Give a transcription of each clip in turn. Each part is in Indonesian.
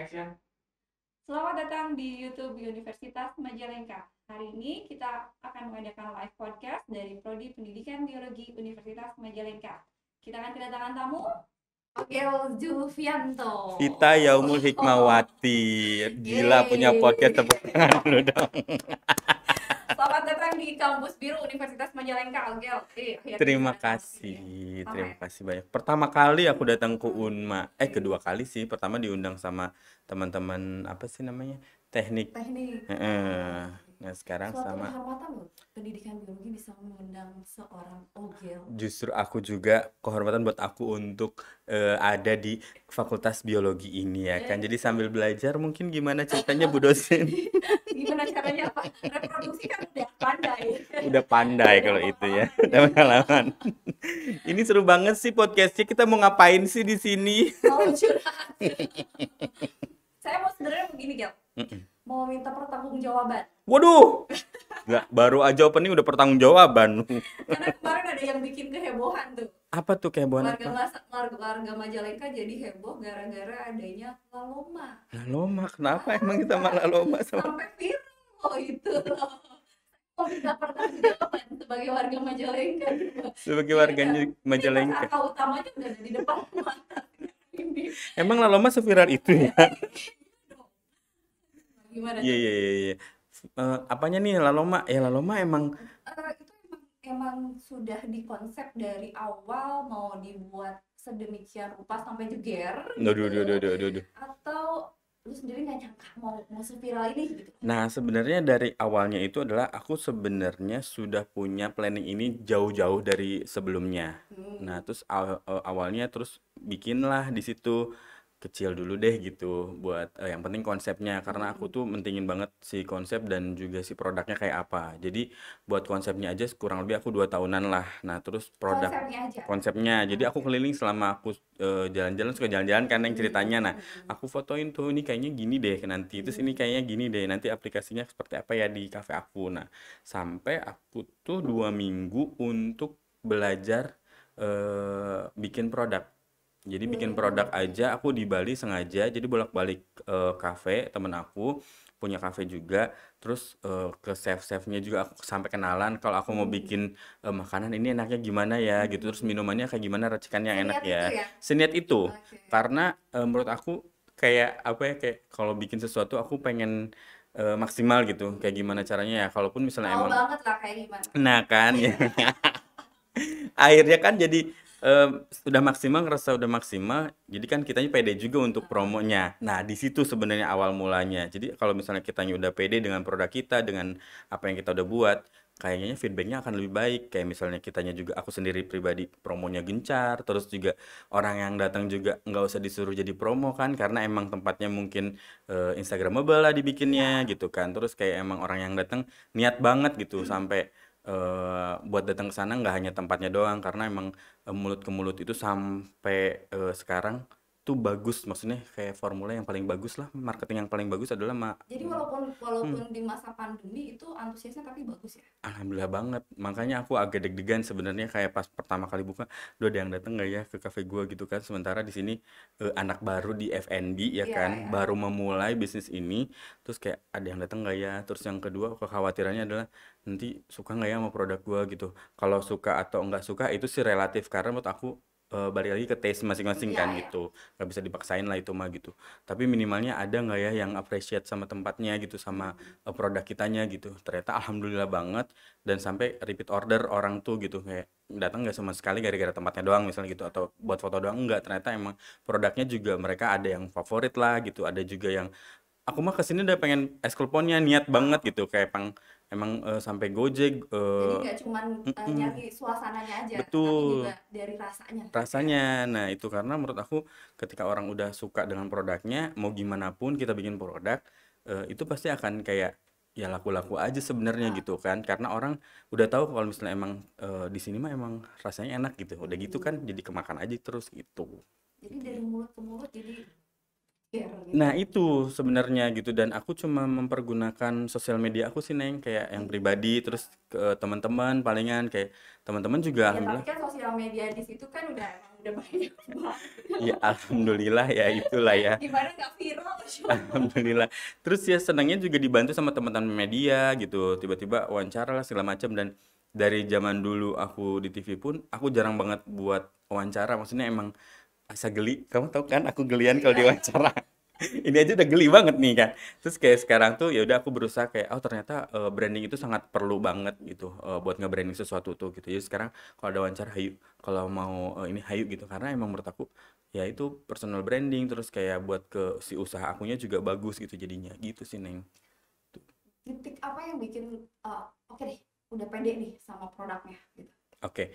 Action. Selamat datang di YouTube Universitas Majalengka. Hari ini kita akan mengadakan live podcast dari Prodi Pendidikan Biologi Universitas Majalengka. Kita akan kedatangan tamu Ogel Juvianto. Vita Yaumul Hikmawati. Gila Yeay. punya podcast tepuk tangan dulu dong. Selamat datang di Kampus Biru Universitas Majalengka Algel. Eh, ya, terima kasih, terima ya. kasih banyak. Pertama kali aku datang ke Unma, eh kedua kali sih. Pertama diundang sama teman-teman apa sih namanya teknik. Teknik. Eh, Nah sekarang Suatu sama kehormatan loh. Pendidikan biologi bisa mengundang seorang ogel. Justru aku juga kehormatan buat aku untuk uh, ada di Fakultas Biologi ini ya kan. Iya. Jadi sambil belajar mungkin gimana ceritanya Bu dosen. gimana caranya apa? Reproduksi kan udah pandai. Udah pandai kalau itu ya. Udah pengalaman. ini seru banget sih podcastnya. Kita mau ngapain sih di sini? Mau oh, curhat. Saya mau sebenarnya begini, Gel. Mm -mm mau minta pertanggungjawaban. Waduh. Nggak, baru aja opening udah pertanggungjawaban. Karena kemarin ada yang bikin kehebohan tuh. Apa tuh kehebohan warga apa? Warga, warga Majalengka jadi heboh gara-gara adanya laloma. Laloma, kenapa Laloma. Ah, emang kita malah laloma sama? Sampai viral itu Mau minta pertanggungjawaban sebagai warga Majalengka. Sebagai warga ya, Majalengka. Akal utamanya udah ada di depan mata. Emang laloma seviral itu ya? gimana iya, iya iya iya eh, apanya nih laloma ya eh, laloma emang uh, itu emang, emang sudah dikonsep dari awal mau dibuat sedemikian rupa sampai jeger gitu. Duh, duh, atau lu sendiri nggak nyangka mau mau viral ini gitu nah sebenarnya dari awalnya itu adalah aku sebenarnya sudah punya planning ini jauh-jauh dari sebelumnya hmm. nah terus aw, awalnya terus bikinlah di situ kecil dulu deh gitu buat eh, yang penting konsepnya karena aku tuh mentingin banget si konsep dan juga si produknya kayak apa jadi buat konsepnya aja kurang lebih aku dua tahunan lah nah terus produk konsepnya, aja. konsepnya jadi aku keliling selama aku jalan eh, jalan-jalan suka jalan-jalan kan yang ceritanya nah hmm. aku fotoin tuh ini kayaknya gini deh nanti terus ini hmm. kayaknya gini deh nanti aplikasinya seperti apa ya di cafe aku nah sampai aku tuh dua minggu untuk belajar eh, bikin produk jadi bikin hmm. produk aja aku di Bali sengaja jadi bolak-balik kafe cafe temen aku punya cafe juga terus uh, ke chef chefnya juga aku sampai kenalan kalau aku mau hmm. bikin uh, makanan ini enaknya gimana ya gitu terus hmm. minumannya kayak gimana racikan yang enak ya. ya seniat itu okay. karena uh, menurut aku kayak apa ya kayak kalau bikin sesuatu aku pengen uh, maksimal gitu kayak gimana caranya ya kalaupun misalnya emang lah kayak nah kan ya akhirnya kan jadi um, sudah maksimal ngerasa udah maksimal jadi kan kitanya pede juga untuk promonya nah di situ sebenarnya awal mulanya jadi kalau misalnya kitanya udah pede dengan produk kita dengan apa yang kita udah buat kayaknya feedbacknya akan lebih baik kayak misalnya kitanya juga aku sendiri pribadi promonya gencar terus juga orang yang datang juga nggak usah disuruh jadi promo kan karena emang tempatnya mungkin uh, instagramable lah dibikinnya iya. gitu kan terus kayak emang orang yang datang niat banget gitu hmm. sampai Eh, buat datang ke sana nggak hanya tempatnya doang karena emang eh, mulut ke mulut itu sampai uh, sekarang itu bagus maksudnya kayak formula yang paling bagus lah marketing yang paling bagus adalah mak jadi walaupun walaupun hmm. di masa pandemi itu antusiasnya tapi bagus ya alhamdulillah banget makanya aku agak deg-degan sebenarnya kayak pas pertama kali buka lu ada yang dateng nggak ya ke cafe gua gitu kan sementara di sini eh, anak baru di FNB ya yeah, kan yeah. baru memulai bisnis ini terus kayak ada yang dateng nggak ya terus yang kedua kekhawatirannya adalah nanti suka nggak ya sama produk gua gitu kalau suka atau nggak suka itu sih relatif karena menurut aku uh, balik lagi ke taste masing-masing yeah, kan iya. gitu nggak bisa dipaksain lah itu mah gitu tapi minimalnya ada nggak ya yang appreciate sama tempatnya gitu sama uh, produk kitanya gitu ternyata alhamdulillah banget dan sampai repeat order orang tuh gitu kayak datang nggak sama sekali gara-gara tempatnya doang misalnya gitu atau buat foto doang enggak ternyata emang produknya juga mereka ada yang favorit lah gitu ada juga yang aku mah kesini udah pengen es niat banget gitu kayak pang emang uh, sampai Gojek uh, jadi nggak cuman uh, mm nyari suasananya aja betul tapi juga dari rasanya rasanya nah itu karena menurut aku ketika orang udah suka dengan produknya mau gimana pun kita bikin produk uh, itu pasti akan kayak ya laku-laku aja sebenarnya nah. gitu kan karena orang udah tahu kalau misalnya emang e, di sini mah emang rasanya enak gitu udah gitu iya. kan jadi kemakan aja terus gitu jadi dari mulut ke mulut jadi Gitu. Nah itu sebenarnya gitu dan aku cuma mempergunakan sosial media aku sih neng kayak yang hmm. pribadi terus ke teman-teman palingan kayak teman-teman juga ya, alhamdulillah. Tapi kan sosial media di situ kan udah udah banyak ya alhamdulillah ya itulah ya. Gimana nggak viral? alhamdulillah. Terus ya senangnya juga dibantu sama teman-teman media gitu tiba-tiba wawancara lah segala macam dan dari zaman dulu aku di TV pun aku jarang banget buat wawancara maksudnya emang asa geli kamu tahu kan aku gelian kalau diwawancara ini aja udah geli banget nih kan terus kayak sekarang tuh ya udah aku berusaha kayak oh ternyata uh, branding itu sangat perlu banget gitu uh, buat nge-branding sesuatu tuh gitu jadi sekarang kalau ada wawancara hayu kalau mau uh, ini hayu gitu karena emang menurut aku ya itu personal branding terus kayak buat ke si usaha akunya juga bagus gitu jadinya gitu sih neng Detik apa yang bikin uh, oke okay deh udah pendek nih sama produknya gitu oke okay.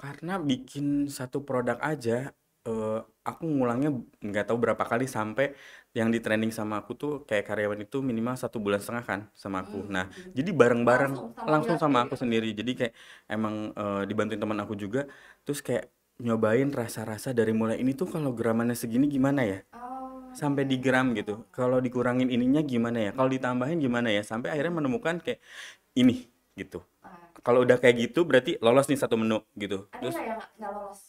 karena bikin satu produk aja uh, aku ngulangnya nggak tahu berapa kali sampai yang di training sama aku tuh kayak karyawan itu minimal satu bulan setengah kan sama aku. Hmm. Nah, hmm. jadi bareng-bareng langsung sama, langsung sama ya? aku sendiri. Jadi kayak emang uh, dibantuin teman aku juga. Terus kayak nyobain rasa-rasa dari mulai ini tuh kalau gramannya segini gimana ya? Oh. Sampai di gram gitu. Kalau dikurangin ininya gimana ya? Kalau ditambahin gimana ya? Sampai akhirnya menemukan kayak ini gitu. Kalau udah kayak gitu berarti lolos nih satu menu gitu. Ada Terus, yang gak lolos?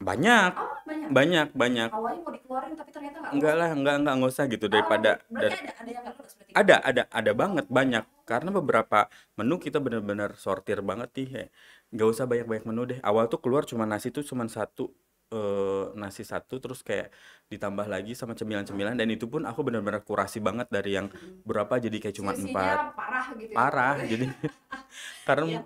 banyak oh, banyak banyak awalnya mau dikeluarin tapi ternyata enggak lah enggak enggak enggak usah gitu oh, daripada oh, dari, ada ada yang lulus ada ada ada banget banyak karena beberapa menu kita bener-bener sortir banget nih ya. nggak usah banyak-banyak menu deh awal tuh keluar cuma nasi tuh cuma satu eh, nasi satu terus kayak ditambah lagi sama cemilan-cemilan dan itu pun aku benar-benar kurasi banget dari yang hmm. berapa jadi kayak cuma empat parah gitu ya. parah jadi karena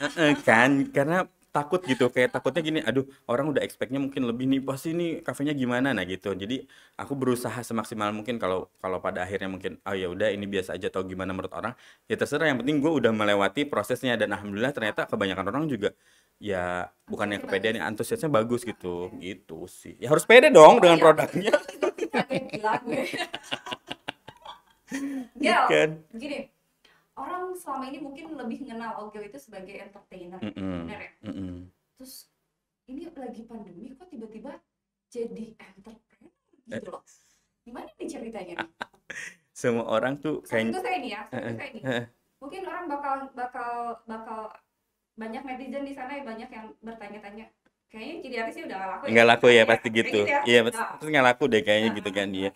iya, kan karena takut gitu kayak takutnya gini aduh orang udah expectnya mungkin lebih nih pasti ini kafenya gimana nah gitu jadi aku berusaha semaksimal mungkin kalau kalau pada akhirnya mungkin oh ya udah ini biasa aja atau gimana menurut orang ya terserah yang penting gue udah melewati prosesnya dan alhamdulillah ternyata kebanyakan orang juga ya bukan yang kepedean antusiasnya bagus gitu gitu sih ya harus pede dong oh, dengan iya. produknya iya kan? gini orang selama ini mungkin lebih mengenal Ogil itu sebagai entertainer, mm -hmm. benar ya? Mm -hmm. Terus ini lagi pandemi kok tiba-tiba jadi entrepreneur gitu loh. Gimana nih ceritanya? Semua orang tuh kayak itu saya ini ya, uh, saya ini mungkin orang bakal bakal bakal banyak netizen di sana banyak yang bertanya-tanya kayaknya jadi artis sih udah gak laku nggak laku ya, pasti gitu iya ya, pasti nggak laku deh kayaknya nah, gitu kan dia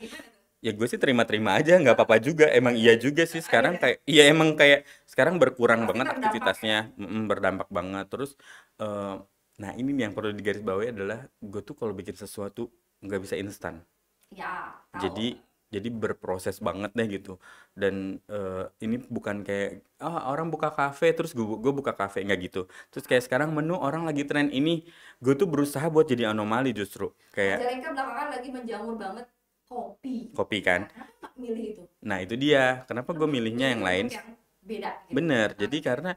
ya gue sih terima-terima aja nggak apa-apa juga emang iya juga sih sekarang kayak iya emang kayak sekarang berkurang banget aktivitasnya ya? berdampak banget terus uh, nah ini yang perlu digarisbawahi adalah gue tuh kalau bikin sesuatu nggak bisa instan ya, jadi jadi berproses banget deh gitu dan uh, ini bukan kayak oh, orang buka kafe terus gue gue buka kafe nggak gitu terus kayak sekarang menu orang lagi tren ini gue tuh berusaha buat jadi anomali justru kayak Majalengka belakangan lagi menjamur banget kopi kopi kan nah, milih itu nah itu dia kenapa gue milihnya yang lain yang beda gitu. bener jadi karena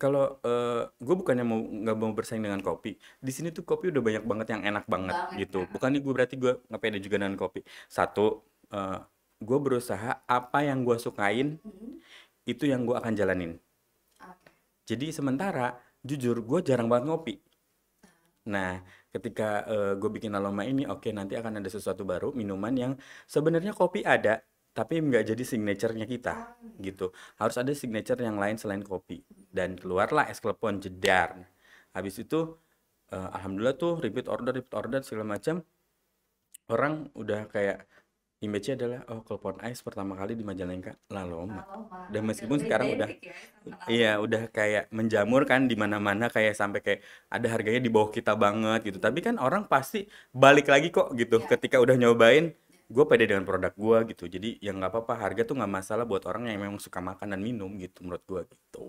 kalau uh, eh, gue bukannya mau nggak mau bersaing dengan kopi di sini tuh kopi udah banyak banget yang enak banget, banget gitu ya. Nah. bukan gue berarti gue ngepede juga dengan kopi satu uh, eh, gue berusaha apa yang gue sukain mm -hmm. itu yang gue akan jalanin okay. jadi sementara jujur gue jarang banget ngopi nah, nah ketika uh, eh, gue bikin aroma ini oke okay, nanti akan ada sesuatu baru minuman yang sebenarnya kopi ada tapi nggak jadi signaturenya kita gitu harus ada signature yang lain selain kopi dan keluarlah es klepon jedar habis itu uh, alhamdulillah tuh repeat order repeat order segala macam orang udah kayak image adalah oh kalau Cloud Ice pertama kali di Majalengka Laloma. Dan meskipun sekarang udah ya iya udah kayak menjamur kan di mana-mana kayak sampai kayak ada harganya di bawah kita banget gitu. Tapi kan orang pasti balik lagi kok gitu ya. ketika udah nyobain gue pede dengan produk gue gitu jadi ya nggak apa-apa harga tuh nggak masalah buat orang yang memang suka makan dan minum gitu menurut gue gitu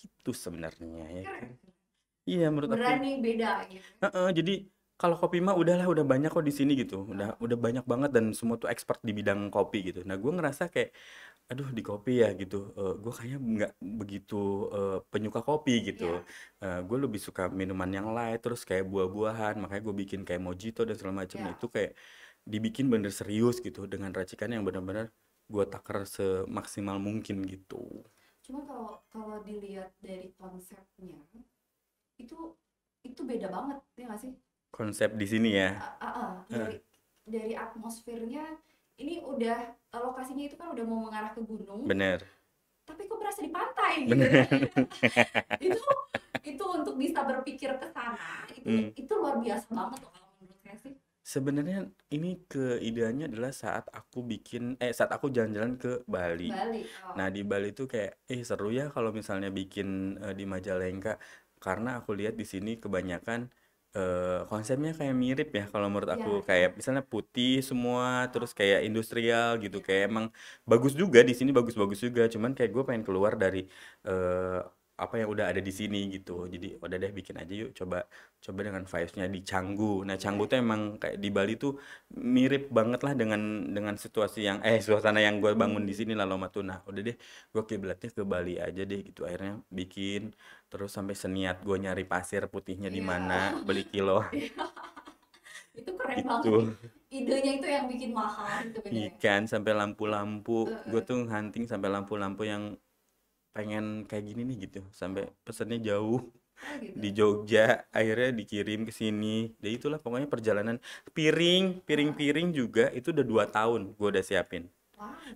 gitu sebenarnya ya kan iya menurut berani aku berani beda gitu uh -uh, jadi kalau kopi mah udahlah udah banyak kok di sini gitu udah udah banyak banget dan semua tuh expert di bidang kopi gitu nah gue ngerasa kayak aduh di kopi ya gitu uh, eh, gue kayaknya nggak begitu uh, penyuka kopi gitu yeah. Iya. uh, gue lebih suka minuman yang light terus kayak buah-buahan makanya gue bikin kayak mojito dan segala macam yeah. itu kayak dibikin bener serius gitu dengan racikan yang bener-bener gue takar semaksimal mungkin gitu cuma kalau kalau dilihat dari konsepnya itu itu beda banget ya gak sih konsep di sini ya uh, uh, uh, dari uh. dari atmosfernya ini udah lokasinya itu kan udah mau mengarah ke gunung bener tapi kok berasa di pantai gitu itu itu untuk bisa berpikir ke sana itu, hmm. itu luar biasa banget loh kalau menurut saya sih sebenarnya ini keideannya adalah saat aku bikin eh saat aku jalan-jalan ke Bali. Bali. Oh. Nah di Bali itu kayak eh seru ya kalau misalnya bikin uh, di Majalengka karena aku lihat di sini kebanyakan uh, konsepnya kayak mirip ya kalau menurut iya. aku, kayak misalnya putih semua, terus kayak industrial gitu, kayak emang bagus juga di sini bagus-bagus juga, cuman kayak gue pengen keluar dari, uh, apa yang udah ada di sini gitu jadi udah deh bikin aja yuk coba coba dengan vibesnya di Canggu nah iya. Canggu tuh emang kayak di Bali tuh mirip banget lah dengan dengan situasi yang eh suasana yang gue bangun di hmm. sini lah Loma nah udah deh gue kiblatnya ke Bali aja deh gitu akhirnya bikin terus sampai seniat gue nyari pasir putihnya di iya. mana beli kilo iya. itu keren gitu. banget idenya itu yang bikin mahal gitu kan ikan sampai lampu-lampu uh, uh. gue tuh hunting sampai lampu-lampu yang pengen kayak gini nih gitu sampai pesannya jauh oh, gitu. di Jogja akhirnya dikirim ke sini dan ya itulah pokoknya perjalanan piring piring-piring juga itu udah dua tahun gue udah siapin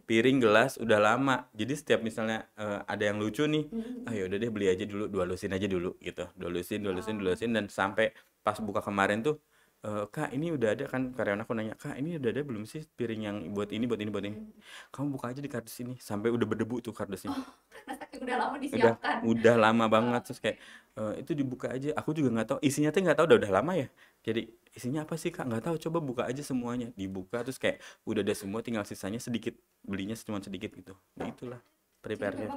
piring gelas udah lama jadi setiap misalnya uh, ada yang lucu nih hmm. ah udah deh beli aja dulu dua lusin aja dulu gitu dua lusin dua lusin dua lusin dan sampai pas buka kemarin tuh e, kak ini udah ada kan karyawan aku nanya kak ini udah ada belum sih piring yang buat ini buat ini buat ini kamu buka aja di kardus ini sampai udah berdebu tuh kardusnya oh, udah lama disiapkan udah, udah lama oh. banget terus kayak e, itu dibuka aja aku juga nggak tahu isinya tuh nggak tahu udah udah lama ya jadi isinya apa sih kak nggak tahu coba buka aja semuanya dibuka terus kayak udah ada semua tinggal sisanya sedikit belinya cuma sedikit gitu nah, itulah prepare-nya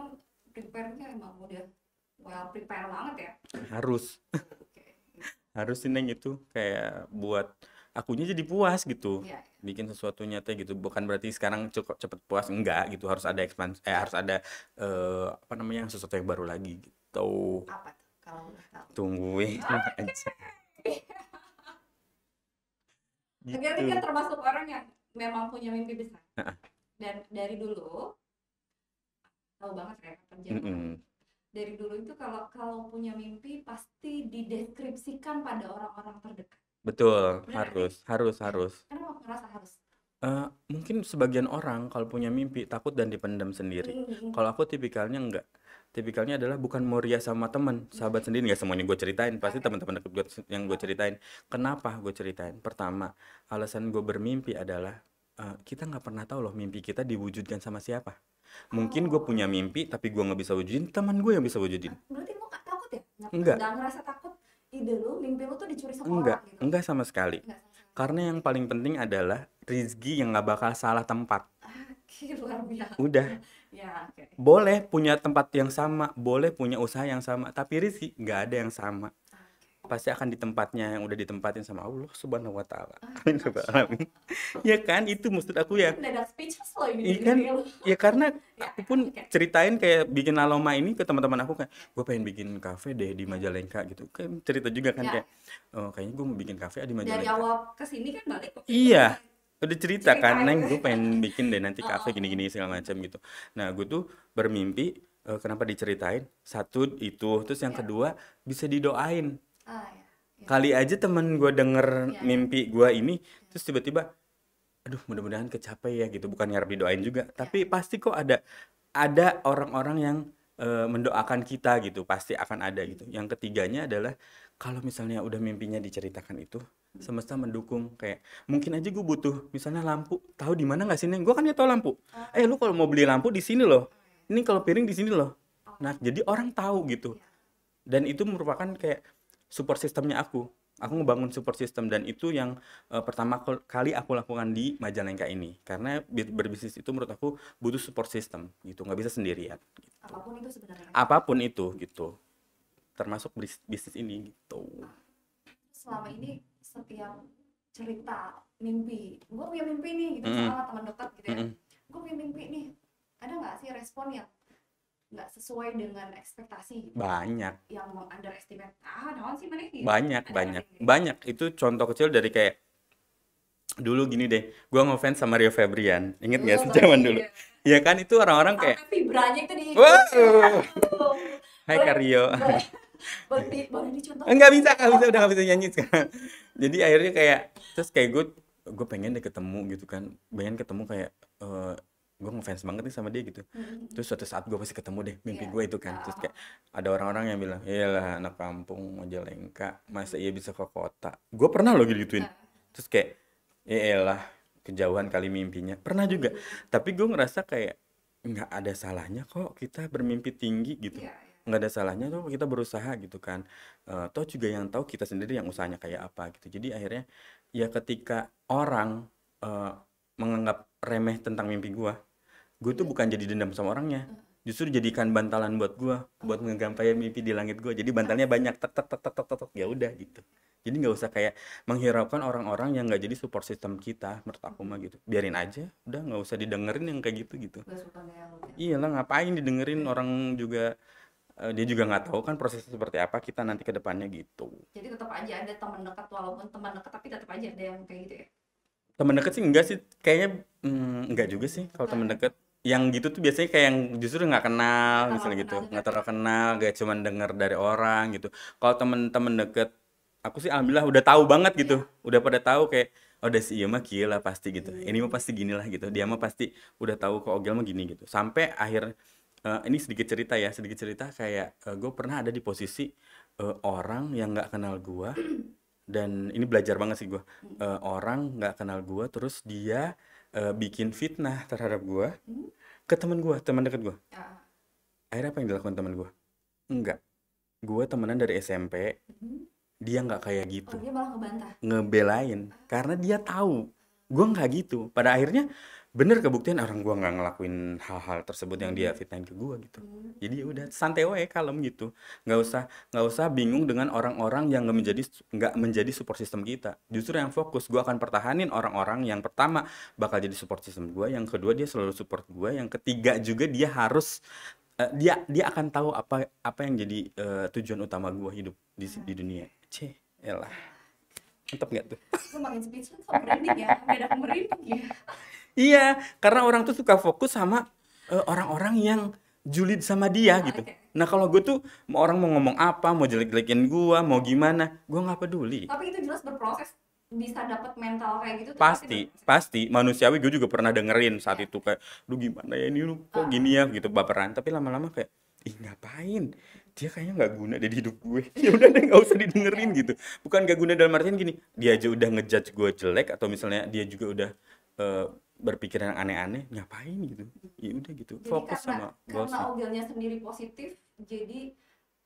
prepare-nya emang udah well prepare banget ya harus harus sih neng itu kayak buat akunya jadi puas gitu yeah. Iya. bikin sesuatunya nyata gitu bukan berarti sekarang cukup cepet puas enggak gitu harus ada ekspansi eh harus ada uh, apa namanya sesuatu yang baru lagi gitu apa tuh kalau tahu tungguin oh, aja gitu. kan termasuk orang yang memang punya mimpi besar dan dari dulu tahu banget saya kerja mm -hmm dari dulu itu kalau kalau punya mimpi pasti dideskripsikan pada orang-orang terdekat betul Benar, harus kan? ya? harus harus kenapa iya. harus Uh, mungkin sebagian orang kalau punya mimpi takut dan dipendam sendiri. Hmm, hmm, -hmm. Kalau aku tipikalnya enggak. Tipikalnya adalah bukan moria sama teman, sahabat sendiri nggak semuanya gue ceritain. Pasti teman-teman dekat gue yang gue ceritain. Kenapa gue ceritain? Pertama, alasan gue bermimpi adalah uh, kita nggak pernah tahu loh mimpi kita diwujudkan sama siapa mungkin gue punya mimpi tapi gue nggak bisa wujudin teman gue yang bisa wujudin ah, berarti lo gak takut ya nggak enggak. Gak ngerasa takut ide lu mimpi lu tuh dicuri sama enggak, orang gitu enggak sama sekali enggak. karena yang paling penting adalah rizki yang nggak bakal salah tempat ah, luar biasa. Udah. ya, okay. Boleh punya tempat yang sama, boleh punya usaha yang sama, tapi rizki nggak ada yang sama pasti akan di tempatnya yang udah ditempatin sama Allah Subhanahu wa taala. Amin ah, ya iya kan itu maksud aku ya. Iya kan? Iya, ya karena aku pun ceritain kayak bikin laloma ini ke teman-teman aku kan, gue pengen bikin kafe deh di Majalengka gitu. Kan cerita juga kan ya. kayak oh kayaknya gue mau bikin kafe di Majalengka. Dari awal ke sini kan balik. Iya. Udah cerita, cerita kan, neng gue pengen bikin deh nanti kafe oh. gini-gini segala macam gitu. Nah, gue tuh bermimpi eh, kenapa diceritain satu itu terus yang ya. kedua bisa didoain ya. kali aja temen gue denger ya, mimpi gue ini ya. terus tiba-tiba aduh mudah-mudahan kecapai ya gitu bukan ngarep didoain juga iya. tapi pasti kok ada ada orang-orang yang uh, mendoakan kita gitu pasti akan ada gitu iya. yang ketiganya adalah kalau misalnya udah mimpinya diceritakan itu hmm. semesta mendukung kayak mungkin aja gue butuh misalnya lampu tahu di mana nggak sini gue kan ya tahu lampu ah. eh lu kalau mau beli lampu di sini loh ah, ini kalau piring di sini loh oh. nah jadi orang tahu gitu dan itu merupakan kayak support sistemnya aku aku ngebangun support system dan itu yang uh, pertama kali aku lakukan di Majalengka ini karena berbisnis itu menurut aku butuh support system gitu nggak bisa sendirian gitu. apapun itu sebenarnya apapun itu gitu termasuk bis bisnis ini gitu selama ini setiap cerita mimpi gue punya mimpi nih gitu mm -hmm. sama teman dekat gitu ya mm -hmm. gue punya mimpi nih ada nggak sih respon yang nggak sesuai dengan ekspektasi gitu. banyak yang mau underestimate ah naon sih mana sih banyak banyak banyak itu contoh kecil dari kayak dulu gini deh gue ngefans sama Rio Febrian inget nggak oh, sih zaman dulu ya kan itu orang-orang kayak vibranya itu di wow Hai Kario nggak bisa nggak bisa udah nggak bisa nyanyi sekarang jadi akhirnya kayak terus kayak gue gue pengen deh ketemu gitu kan pengen ketemu kayak uh, gue ngefans banget nih sama dia gitu mm-hmm. terus suatu saat gue pasti ketemu deh mimpi yeah. gue itu kan terus kayak ada orang-orang yang bilang iyalah anak kampung lengka masa mm-hmm. iya bisa ke kota gue pernah loh gitu gituin iya. terus kayak ya iyalah kejauhan kali mimpinya pernah mm-hmm. juga tapi gue ngerasa kayak nggak ada salahnya kok kita bermimpi tinggi gitu yeah, iya. nggak ada salahnya tuh kita berusaha gitu kan uh, toh juga yang tahu kita sendiri yang usahanya kayak apa gitu jadi akhirnya ya ketika orang uh, menganggap remeh tentang mimpi gue gue tuh bukan jadi dendam sama orangnya justru jadikan bantalan buat gue buat ngegampai mimpi di langit gue jadi bantalnya banyak tek tek tek tek tek tek ya udah gitu jadi nggak usah kayak menghiraukan orang-orang yang nggak jadi support sistem kita menurut aku mah gitu biarin aja udah nggak usah didengerin yang kayak gitu gitu ya? iya lah ngapain didengerin iya. orang juga eh, dia juga nggak tahu kan prosesnya seperti apa kita nanti ke depannya gitu jadi tetap aja ada teman dekat walaupun teman dekat tapi tetap aja ada yang kayak gitu ya teman dekat sih enggak sih kayaknya mm, enggak juga sih kalau teman dekat yang gitu tuh biasanya kayak yang justru nggak kenal gak misalnya gitu nggak terkenal kayak cuman denger dari orang gitu kalau temen-temen deket aku sih alhamdulillah udah tahu banget gitu yeah. udah pada tahu kayak oh desi iya mah gila pasti gitu yeah. ini mah pasti gini lah gitu dia mah pasti udah tahu kok Ogel mah gini gitu sampai akhir uh, ini sedikit cerita ya sedikit cerita kayak uh, eh, gue pernah ada di posisi uh, orang yang nggak kenal gue dan ini belajar banget sih gue hmm. uh, orang nggak kenal gue terus dia uh, bikin fitnah terhadap gue hmm ke teman gue teman dekat gue ah. akhirnya apa yang dilakukan teman gue enggak gue temenan dari SMP mm-hmm. dia nggak kayak gitu oh, dia malah ngebantah ngebelain karena dia tahu gue nggak gitu pada akhirnya bener kebuktian orang gue nggak ngelakuin hal-hal tersebut yang dia hmm. fitnahin ke gue gitu hmm. jadi ya udah santai wae kalem gitu nggak usah nggak usah bingung dengan orang-orang yang nggak menjadi nggak menjadi support system kita justru yang fokus gue akan pertahanin orang-orang yang pertama bakal jadi support system gue yang kedua dia selalu support gue yang ketiga juga dia harus eh, dia dia akan tahu apa apa yang jadi uh, tujuan utama gue hidup di di dunia ceh elah Mantap gak tuh gue makin speechless merinding ya gak merinding ya Iya, karena orang tuh suka fokus sama eh, orang-orang uh, yang julid sama dia nah, gitu. Okay. Nah kalau gue tuh mau orang mau ngomong apa, mau jelek-jelekin gue, mau gimana, gue nggak peduli. Tapi itu jelas berproses bisa dapat mental kayak gitu pasti pasti manusiawi gue juga pernah dengerin saat iya. itu kayak lu gimana ya ini lu kok uh. gini ya gitu baperan tapi lama-lama kayak ih ngapain dia kayaknya nggak guna deh di hidup gue ya udah deh nggak usah didengerin iya. gitu bukan nggak guna dalam artian gini dia aja udah ngejudge gue jelek atau misalnya dia juga udah uh, berpikir yang aneh-aneh ngapain gitu ya udah gitu jadi fokus karena, sama karena ogilnya sendiri positif jadi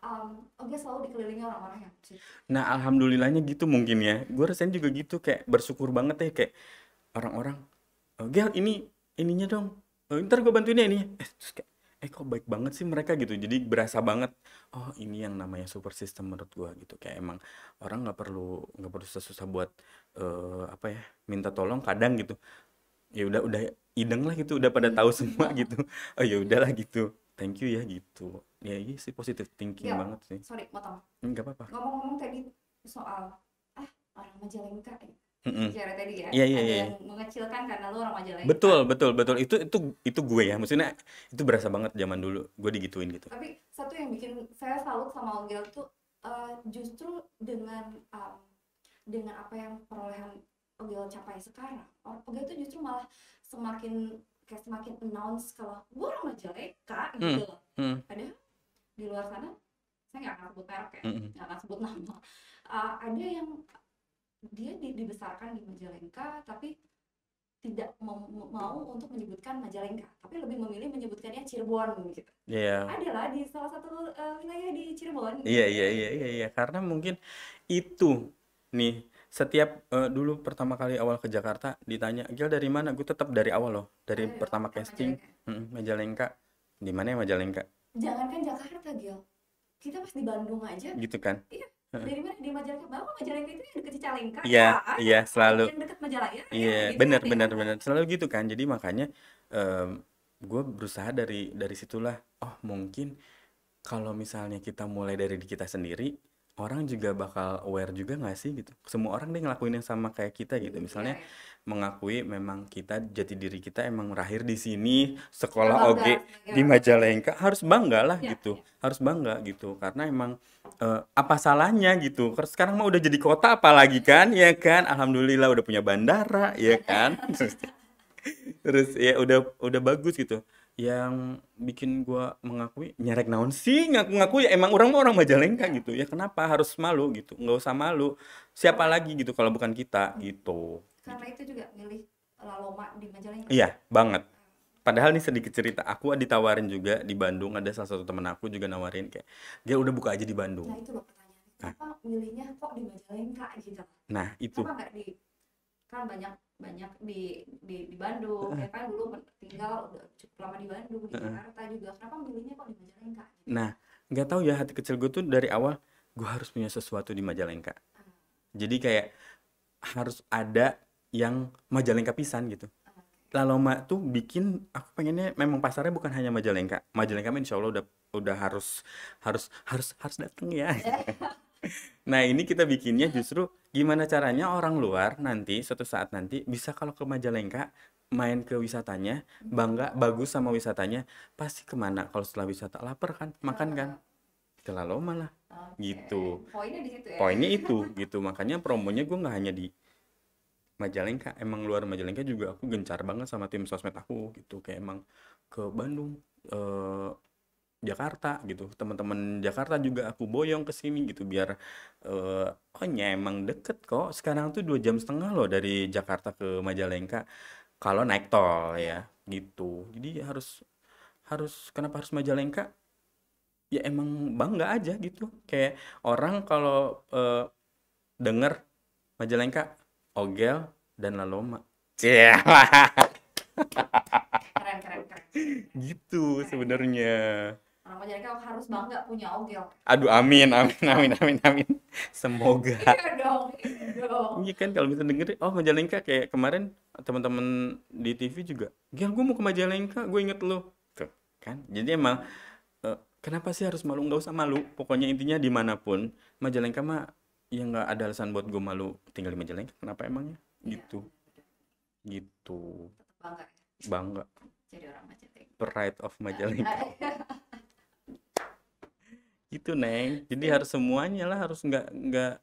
um, ogil selalu dikelilingi orang-orang yang positif nah alhamdulillahnya gitu mungkin ya gue rasain juga gitu kayak bersyukur banget ya kayak orang-orang eh, gue ini ininya dong oh, ntar gue bantuin ya ini eh, terus kayak eh kok baik banget sih mereka gitu jadi berasa banget oh ini yang namanya super system menurut gue gitu kayak emang orang nggak perlu nggak perlu susah-susah buat uh, apa ya minta tolong kadang gitu ya udah udah ideng lah gitu udah pada hmm. tahu semua gitu oh ya udahlah gitu thank you ya gitu ya ini sih positif thinking ya, banget sih sorry motong hmm, nggak apa-apa ngomong-ngomong tadi soal ah orang Majalengka ya. Mm -mm. Bicara tadi ya, yeah, yeah, ada yeah. Iya. yang mengecilkan karena lu orang Majalengka. Betul, betul, betul. Itu itu itu gue ya. Maksudnya itu berasa banget zaman dulu gue digituin gitu. Tapi satu yang bikin saya salut sama Om Gil tuh uh, justru dengan um, dengan apa yang perolehan pegel capai sekarang orang pegawai itu justru malah semakin kayak semakin announce kalau gue orang Majalengka gitu hmm. gitu loh hmm. padahal di luar sana saya nggak akan sebut merek ya hmm, hmm. nggak hmm. akan sebut nama uh, ada yang dia dibesarkan di Majalengka tapi tidak mau untuk menyebutkan Majalengka, tapi lebih memilih menyebutkannya Cirebon gitu. Iya. Yeah. Adalah di salah satu uh, wilayah di Cirebon. Iya, gitu. iya iya iya iya karena mungkin itu nih setiap uh, dulu pertama kali awal ke Jakarta ditanya Gil dari mana gue tetap dari awal loh dari Ayo, pertama casting Majalengka, lengka di mana ya Majalengka jangan kan Jakarta Gil kita pas di Bandung aja gitu kan iya dari mana di Majalengka bapak Majalengka itu yang deket Cicalengka iya ya kan? iya selalu yang deket Majalengka ya iya yeah, gitu, benar bener benar selalu gitu kan jadi makanya um, gue berusaha dari dari situlah oh mungkin kalau misalnya kita mulai dari kita sendiri orang juga bakal aware juga gak sih gitu semua orang dia ngelakuin yang sama kayak kita gitu iya. misalnya mengakui memang kita jati diri kita emang lahir di sini sekolah oke di Majalengka harus bangga lah ya, gitu ya. harus bangga gitu karena emang uh, apa salahnya gitu sekarang mah udah jadi kota apalagi kan ya kan alhamdulillah udah punya bandara ya kan terus ya udah udah bagus gitu yang bikin gue mengakui nyerek naon sih ngaku ngaku ya emang orang orang majalengka gitu ya kenapa harus malu gitu nggak usah malu siapa lagi gitu kalau bukan kita hmm. gitu karena itu juga milih laloma di majalengka iya banget padahal nih sedikit cerita aku ditawarin juga di Bandung ada salah satu temen aku juga nawarin kayak dia udah buka aja di Bandung nah itu loh pertanyaan nah. kenapa milihnya kok di majalengka gitu nah itu kenapa kan banyak banyak di di, di Bandung ya kan dulu tinggal udah cukup lama di Bandung di Jakarta juga kenapa milihnya kok di Majalengka nah nggak tahu ya hati kecil gue tuh dari awal gue harus punya sesuatu di Majalengka ah. jadi kayak harus ada yang Majalengka pisan gitu ah, lalu mak tuh bikin aku pengennya memang pasarnya bukan hanya Majalengka. Majalengka insya Allah udah udah harus harus harus harus dateng ya. nah ini kita bikinnya justru gimana caranya orang luar nanti suatu saat nanti bisa kalau ke Majalengka main ke wisatanya bangga bagus sama wisatanya pasti kemana kalau setelah wisata lapar kan makan kan kelalau malah okay. gitu poinnya di situ ya poinnya itu gitu makanya promonya gue nggak hanya di Majalengka emang luar Majalengka juga aku gencar banget sama tim sosmed aku gitu kayak emang ke Bandung eh, Jakarta gitu teman-teman Jakarta juga aku boyong ke sini gitu biar uh, oh ya emang deket kok sekarang tuh dua jam setengah loh dari Jakarta ke Majalengka kalau naik tol ya gitu jadi harus harus kenapa harus Majalengka ya emang bangga aja gitu kayak orang kalau uh, denger Majalengka Ogel dan Laloma Cialah. Gitu sebenarnya orang kayak harus bangga punya ogel aduh amin amin amin amin amin semoga iya dong iya iya kan kalau bisa denger oh Majalengka kayak kemarin teman-teman di TV juga Gil gue mau ke Majalengka gue inget lo tuh kan jadi emang uh, kenapa sih harus malu nggak usah malu pokoknya intinya dimanapun Majalengka mah ya nggak ada alasan buat gue malu tinggal di Majalengka kenapa emangnya iya, gitu, gitu. ya. gitu bangga bangga jadi orang Majalengka ya. pride of Majalengka iya, iya gitu neng jadi iya. harus semuanya lah harus nggak nggak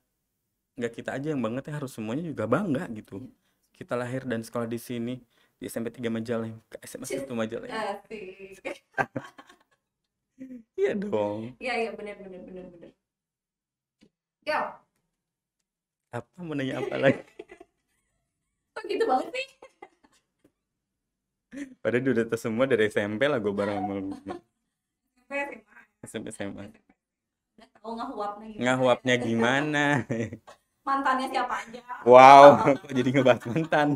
nggak kita aja yang banget ya harus semuanya juga bangga gitu iya. kita lahir dan sekolah di sini di SMP 3 Majaleng kayak SMA satu Majaleng ya. iya dong iya iya benar benar benar benar ya apa mau nanya apa lagi kok gitu banget sih Padahal udah semua dari SMP lah gue bareng sama lu. SMP SMP SMA nggak tahu ngahuapnya gimana ngahuapnya gimana mantannya siapa aja wow kok jadi ngebahas mantan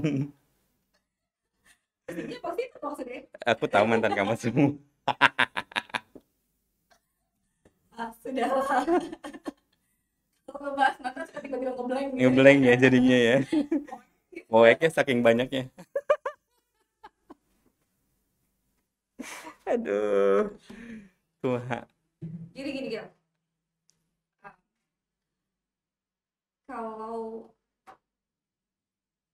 pasti itu aku tahu mantan kamu semua ah, sudah kalau ngebahas mantan suka tiba-tiba ngeblank gitu. ngeblank ya jadinya ya Oeknya saking banyaknya aduh Tuhan Gini, gini gini kalau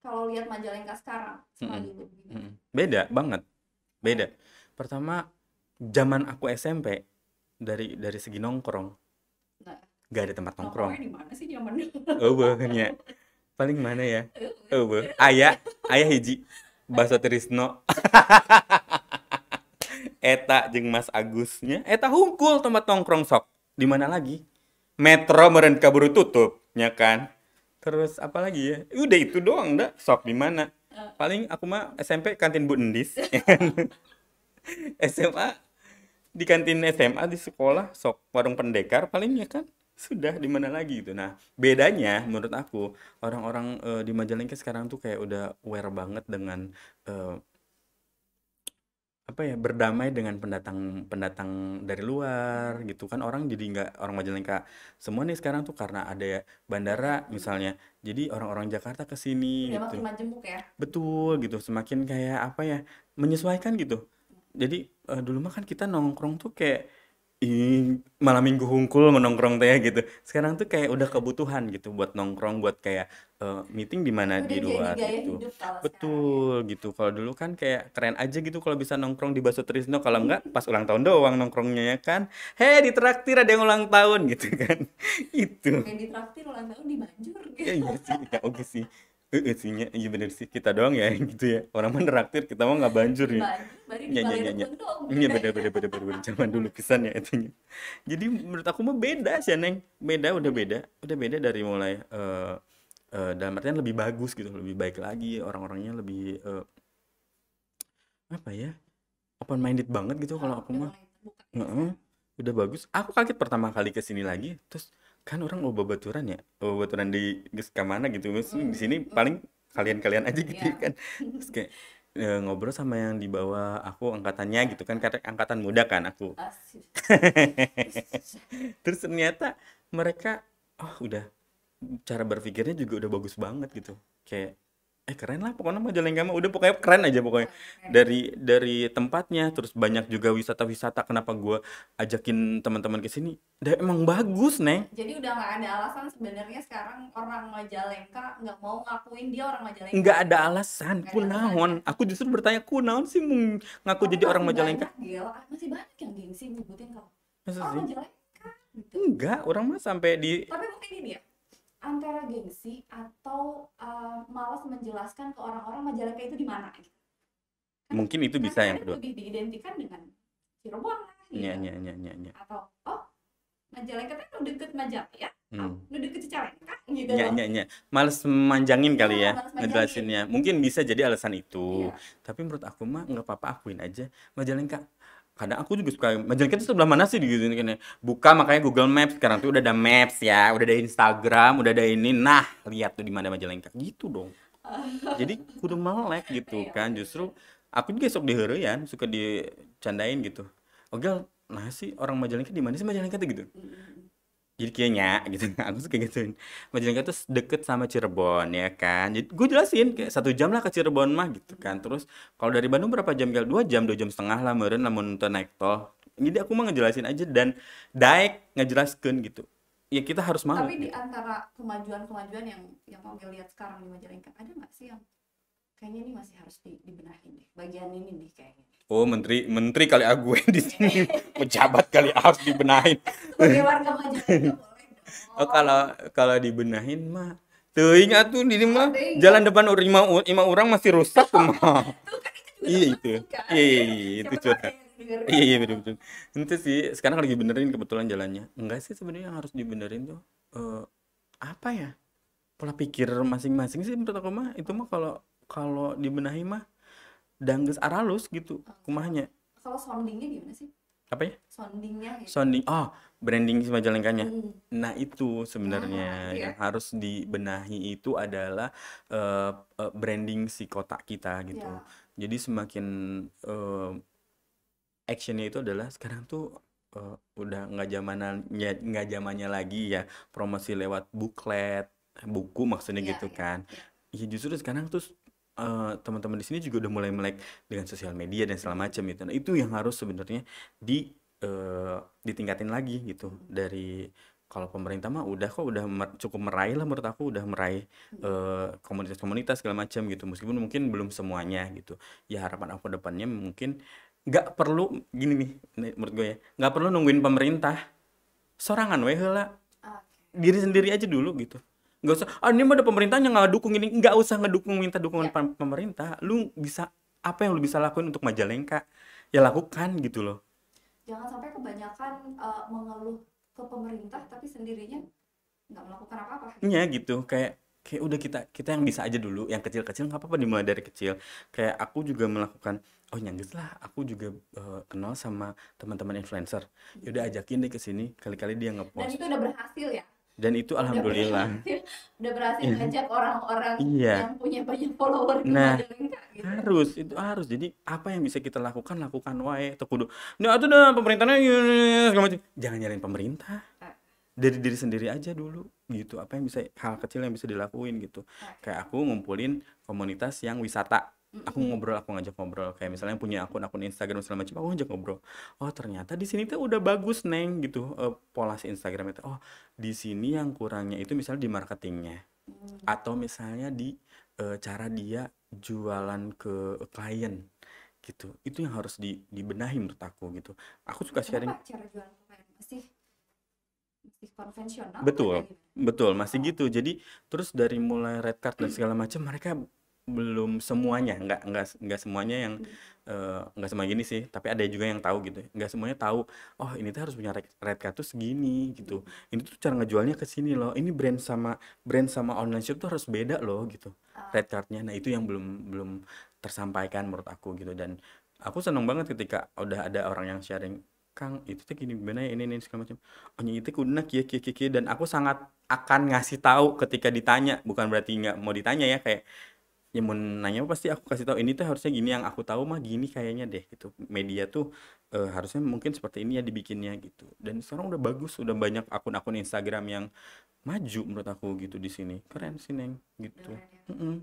kalau lihat Majalengka sekarang sama mm -hmm. Mm -hmm. Beda banget. Beda. Pertama zaman aku SMP dari dari segi nongkrong. Nah, gak ada tempat nongkrong. oh di Oh, ya. Paling mana ya? Oh, ayah, ayah hiji. Baso Trisno. Eta jeng Mas Agusnya. Eta hungkul tempat nongkrong sok. Di mana lagi? Metro meren baru tutup ya kan terus apa lagi ya udah itu doang dah sok di mana eh. paling aku mah SMP kantin Bu Endis SMA di kantin SMA di sekolah sok warung pendekar paling ya kan sudah di mana lagi gitu nah bedanya menurut aku orang-orang uh, di Majalengka sekarang tuh kayak udah aware banget dengan uh, apa ya berdamai dengan pendatang pendatang dari luar gitu kan orang jadi nggak orang Majalengka semua nih sekarang tuh karena ada bandara misalnya jadi orang-orang Jakarta ke sini gitu ya betul gitu semakin kayak apa ya menyesuaikan gitu jadi uh, dulu mah kan kita nongkrong tuh kayak ih malam minggu hungkul menongkrong teh gitu sekarang tuh kayak udah kebutuhan gitu buat nongkrong buat kayak uh, meeting di mana di luar gitu betul sekarang. gitu kalau dulu kan kayak keren aja gitu kalau bisa nongkrong di Baso Trisno kalau enggak pas ulang tahun doang nongkrongnya ya kan heh di traktir ada yang ulang tahun gitu kan itu yang di ulang tahun di Banjur gitu ya, iya sih ya, oke sih isinya eh, eh, iya bener sih kita doang ya gitu ya orang mah kita mah nggak banjur ya iya iya iya iya beda beda beda beda zaman dulu kesan ya itunya jadi menurut aku mah beda sih neng beda udah beda udah beda dari mulai uh, uh, dalam artian lebih bagus gitu lebih baik lagi orang-orangnya lebih uh, apa ya open minded banget gitu kalau aku mah -uh, udah bagus aku kaget pertama kali kesini lagi terus kan orang loba baturan ya loba baturan di ke mana gitu hmm. di sini hmm. paling kalian-kalian aja gitu yeah. Ya kan terus kayak e, ngobrol sama yang di bawah aku angkatannya gitu kan karena angkatan muda kan aku terus ternyata mereka oh udah cara berpikirnya juga udah bagus banget gitu kayak eh keren lah pokoknya Majalengka mah udah pokoknya keren aja pokoknya dari dari tempatnya terus banyak juga wisata-wisata kenapa gue ajakin teman-teman ke sini emang bagus neng jadi udah nggak ada alasan sebenarnya sekarang orang Majalengka nggak mau ngakuin dia orang Majalengka nggak ada alasan aku naon aku justru bertanya ku naon sih mung ngaku oh, jadi orang Majalengka gila ah, masih banyak yang gengsi nyebutin kamu oh, Majalengka enggak gitu. orang mah sampai di tapi mungkin ini ya antara gengsi atau uh, malas menjelaskan ke orang-orang Majalengka itu di mana gitu. Kan mungkin itu bisa yang kedua lebih diidentikan dengan Cirebon lah gitu. Ya, ya, ya, ya, ya. atau oh Majalengka kan udah deket ya hmm. udah deket gitu ya, ya, ya. males manjangin kali ya ngejelasinnya mungkin bisa jadi alasan itu ya. tapi menurut aku mah nggak apa-apa akuin aja Majalengka kadang aku juga suka majalah kita sebelah mana sih di gitu ini kan ya? buka makanya Google Maps sekarang tuh udah ada Maps ya udah ada Instagram udah ada ini nah lihat tuh di mana majalah lengkap gitu dong jadi kudu melek gitu iya, kan justru aku juga sok ya suka dicandain gitu oke oh, nah sih orang majalengka di mana sih majalah tuh gitu jadi kayaknya gitu kan. aku suka gituin Majalengka tuh deket sama Cirebon ya kan jadi gue jelasin kayak satu jam lah ke Cirebon mah gitu kan terus kalau dari Bandung berapa jam kali dua jam dua jam setengah lah meren namun untuk naik tol jadi aku mau ngejelasin aja dan daik ngejelaskan gitu ya kita harus mau tapi di gitu. antara kemajuan-kemajuan yang yang mau lihat sekarang di Majalengka ada nggak sih yang kayaknya ini masih harus di, dibenahin deh bagian ini nih kayaknya oh menteri menteri kali aku di sini pejabat kali harus dibenahin warga majalah oh kalau kalau dibenahin mah tuh ingat tuh di mah oh, jalan depan lima lima orang masih rusak tuh mah iya itu iya itu cerita, iya iya betul betul itu sih sekarang lagi benerin kebetulan jalannya enggak sih sebenarnya yang harus dibenerin tuh uh, apa ya pola pikir masing-masing sih menurut aku mah itu mah kalau kalau dibenahi mah dangges aralus gitu ah. kumahnya kalau soundingnya gimana sih apa ya soundingnya gitu. sounding oh branding si majalengkanya hmm. nah itu sebenarnya ah, iya. yang harus dibenahi itu adalah uh, uh, branding si kota kita gitu yeah. jadi semakin uh, actionnya itu adalah sekarang tuh uh, udah nggak zamannya nggak zamannya lagi ya promosi lewat buklet buku maksudnya yeah, gitu yeah. kan ya justru sekarang tuh teman eh, teman-teman di sini juga udah mulai melek dengan sosial media dan segala macam gitu. Nah, itu yang harus sebenarnya di uh, ditingkatin lagi gitu dari kalau pemerintah mah udah kok udah mer cukup meraih lah menurut aku udah meraih eh, komunitas-komunitas uh, segala macam gitu meskipun mungkin belum semuanya gitu ya harapan aku depannya mungkin nggak perlu gini nih menurut gue ya nggak perlu nungguin pemerintah sorangan weh lah diri sendiri aja dulu gitu nggak usah ah ini ada pemerintah yang nggak dukung ini nggak usah ngedukung minta dukungan ya. pemerintah lu bisa apa yang lu bisa lakuin untuk majalengka ya lakukan gitu loh jangan sampai kebanyakan uh, mengeluh ke pemerintah tapi sendirinya nggak melakukan apa-apa ya gitu kayak kayak udah kita kita yang bisa aja dulu yang kecil-kecil nggak apa-apa dimulai dari kecil kayak aku juga melakukan oh nyangges lah aku juga uh, kenal sama teman-teman influencer yaudah hmm. ajakin deh ke sini kali-kali dia ngepost dan itu udah berhasil ya dan itu alhamdulillah udah berhasil, iya. ngajak orang-orang iya. yang punya banyak follower nah gitu. harus itu harus jadi apa yang bisa kita lakukan lakukan wae atau kudu nah itu dah pemerintahnya jangan nyariin pemerintah dari diri sendiri aja dulu gitu apa yang bisa hal kecil yang bisa dilakuin gitu kayak aku ngumpulin komunitas yang wisata aku ngobrol aku ngajak ngobrol kayak misalnya punya akun akun Instagram segala macam aku ngajak ngobrol oh ternyata di sini tuh udah bagus neng gitu uh, eh, pola si Instagram itu oh di sini yang kurangnya itu misalnya di marketingnya mm. atau misalnya di uh, cara dia jualan ke klien gitu itu yang harus di, dibenahi menurut aku gitu aku suka sharing betul betul masih oh. gitu jadi terus dari mulai red card dan segala macam mereka belum semuanya hmm. nggak nggak nggak semuanya yang hmm. eh, nggak semua gini sih tapi ada juga yang tahu gitu nggak semuanya tahu oh ini tuh harus punya red, card tuh segini gitu hmm. ini tuh cara ngejualnya ke sini loh ini brand sama brand sama online shop tuh harus beda loh gitu ah. red cardnya nah itu yang belum belum tersampaikan menurut aku gitu dan aku seneng banget ketika udah ada orang yang sharing Kang itu tuh gini gimana ya ini ini segala macam oh iya, itu kudunak kia kia kia dan aku sangat akan ngasih tahu ketika ditanya bukan berarti nggak mau ditanya ya kayak yang mau nanya pasti aku kasih tahu ini tuh harusnya gini yang aku tahu mah gini kayaknya deh gitu media tuh e, harusnya mungkin seperti ini ya dibikinnya gitu dan sekarang udah bagus udah banyak akun-akun Instagram yang maju menurut aku gitu di sini keren sih neng gitu ya. mm -mm.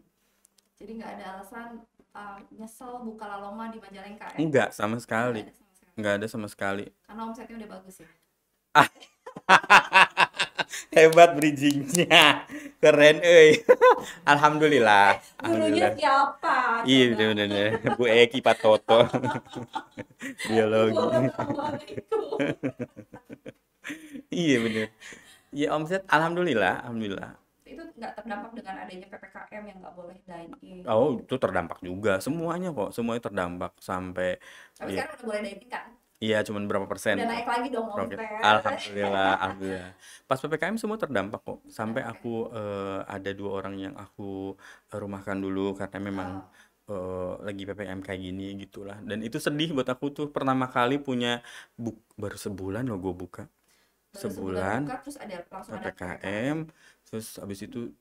jadi nggak ada alasan uh, nyesel buka laloma di Majalengka ya? enggak sama sekali nggak ada sama sekali karena omsetnya udah bagus ya ah. hebat bridgingnya keren eh alhamdulillah alhamdulillah siapa iya bener bener Bu Eki Pak Toto biologi iya benar ya omset alhamdulillah alhamdulillah itu nggak terdampak dengan adanya ppkm yang nggak boleh dine in oh itu terdampak juga semuanya kok semuanya terdampak sampai tapi ya. sekarang udah boleh dine in kan Iya, cuman berapa persen. Udah naik lagi dong profit. Alhamdulillah, alhamdulillah. Pas PPKM semua terdampak kok. Sampai aku uh, ada dua orang yang aku rumahkan dulu karena memang oh. uh, lagi PPKM kayak gini gitulah. Dan itu sedih buat aku tuh pertama kali punya buk baru sebulan loh gue buka. sebulan, sebulan buka, terus ada langsung PPKM, ada terus abis itu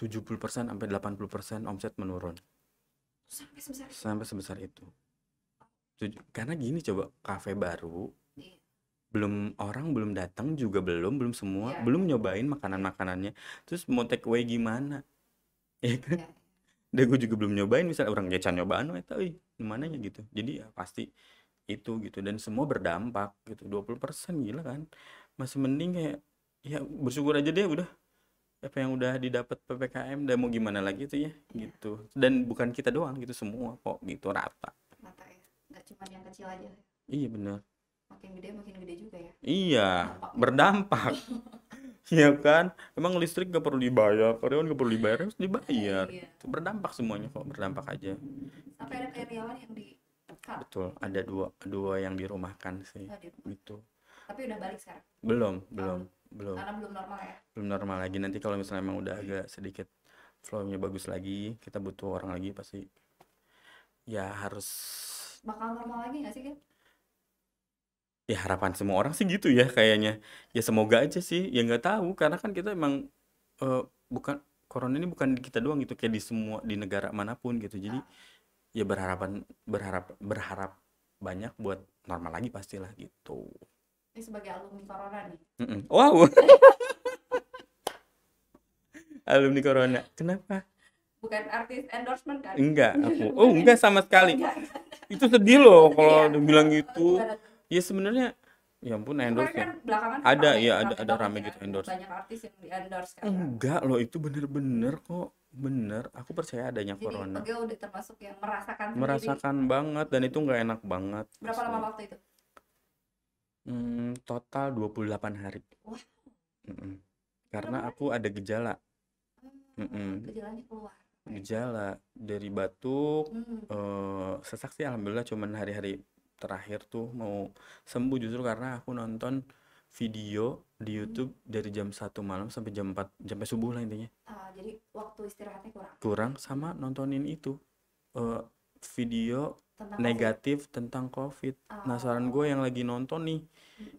70% sampai 80% omset menurun. Sampai sebesar itu. Sampai sebesar itu karena gini coba kafe baru iya. belum orang belum datang juga belum belum semua yeah. belum iya. nyobain makanan makanannya terus mau take away gimana ya kan yeah. Iya. Deh gue juga belum nyobain misalnya orang gacan nyobaan itu ih gimana ya gitu jadi ya pasti itu gitu dan semua berdampak gitu 20% gila kan masih mending kayak ya bersyukur aja deh udah apa yang udah didapat PPKM dan mau gimana lagi itu ya gitu dan bukan kita doang gitu semua kok gitu rata cuma yang kecil aja iya benar makin gede makin gede juga ya iya berdampak, Iya kan, emang listrik gak perlu dibayar, karyawan gak perlu dibayar, harus dibayar. Iya. Berdampak semuanya kok, berdampak aja. Sampai ada karyawan yang di Betul, ada dua dua yang dirumahkan sih. Oh, gitu. Tapi udah balik sekarang? Belum, belum, belum. Karena belum normal ya. Belum normal lagi. Nanti kalau misalnya emang udah agak sedikit flow bagus lagi, kita butuh orang lagi pasti ya harus bakal normal lagi gak sih Gap? ya harapan semua orang sih gitu ya kayaknya ya semoga aja sih ya nggak tahu karena kan kita emang uh, bukan corona ini bukan kita doang gitu kayak di semua di negara manapun gitu jadi ya berharapan berharap berharap banyak buat normal lagi pastilah gitu ini sebagai alumni corona nih mm -mm. wow alumni corona kenapa bukan artis endorsement kan enggak aku oh enggak sama sekali enggak itu sedih loh iya. kalau dibilang gitu ya sebenarnya ya ampun endorse ya. Kan ada ya ada ada rame ya, gitu, ya. gitu endorse endorse kan. enggak loh itu bener-bener kok bener aku percaya adanya Jadi, corona udah termasuk yang merasakan merasakan banget dan itu nggak enak banget berapa lama waktu itu hmm, total 28 hari Wah. Mm -mm. karena aku ada gejala hmm, mm -mm. keluar gejala dari batuk hmm. uh, sesak sih alhamdulillah cuman hari-hari terakhir tuh mau sembuh justru karena aku nonton video di hmm. YouTube hmm. dari jam satu malam sampai jam 4 sampai subuh lah intinya. Uh, jadi waktu istirahatnya kurang. Kurang sama nontonin itu uh, video tentang negatif COVID. tentang covid oh. nah saran gue yang lagi nonton nih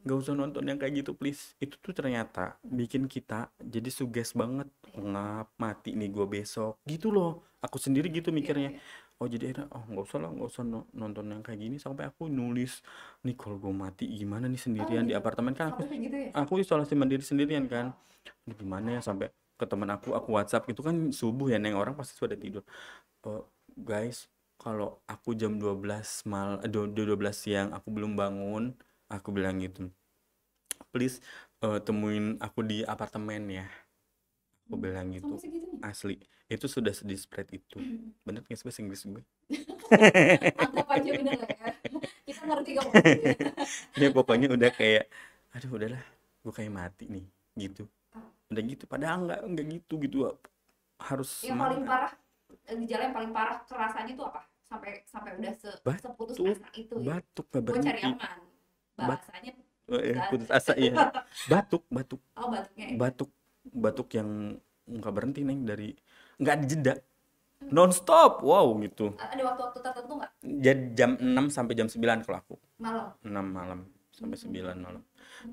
nggak usah nonton yang kayak gitu please itu tuh ternyata bikin kita jadi suges banget iya. ngap mati nih gue besok gitu loh aku sendiri gitu iya, mikirnya iya. oh jadi akhirnya oh nggak usah lah nggak usah nonton yang kayak gini sampai aku nulis nih kalau gue mati gimana nih sendirian oh, di gitu. apartemen kan aku gitu ya? aku isolasi mandiri sendirian kan ini gimana ya sampai ke teman aku aku WhatsApp gitu kan subuh ya neng orang pasti sudah tidur oh, guys kalau aku jam 12 hmm. mal 12 eh, siang aku belum bangun aku bilang gitu please uh, temuin aku di apartemen ya aku hmm. bilang gitu asli itu sudah di spread itu hmm. bener gak sih bahasa Inggris gue anggap aja ya ya pokoknya udah kayak aduh udahlah gue kayak mati nih gitu ah. udah gitu padahal nggak nggak gitu gitu harus yang paling parah eh, gejala yang paling parah kerasanya itu apa sampai sampai udah se batuk, seputus asa itu ya. batuk ya. gue cari aman bahasanya oh, iya, putus asa iya batuk batuk oh batuknya ya. batuk batuk yang nggak berhenti neng dari nggak ada jeda non stop wow gitu ada waktu-waktu tertentu nggak jadi jam 6 sampai jam 9 kalau aku malam 6 malam sampai 9 malam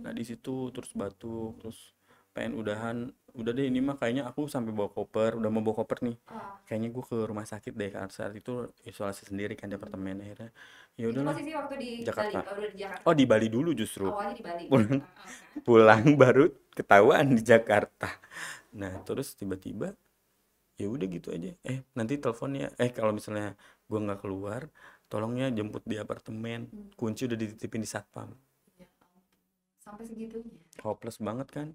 nah di situ terus batuk terus pengen udahan udah deh ini mah kayaknya aku sampai bawa koper udah mau bawa koper nih uh. kayaknya gue ke rumah sakit deh karena saat itu isolasi sendiri kan di apartemen akhirnya ya oh, udah posisi Jakarta. Bali, oh, di Jakarta oh di Bali dulu justru di Bali pulang, ah, pulang baru ketahuan di Jakarta nah terus tiba-tiba ya udah gitu aja eh nanti teleponnya eh kalau misalnya gue nggak keluar tolongnya jemput di apartemen hmm. kunci udah dititipin di satpam ya sampai segitu hopeless banget kan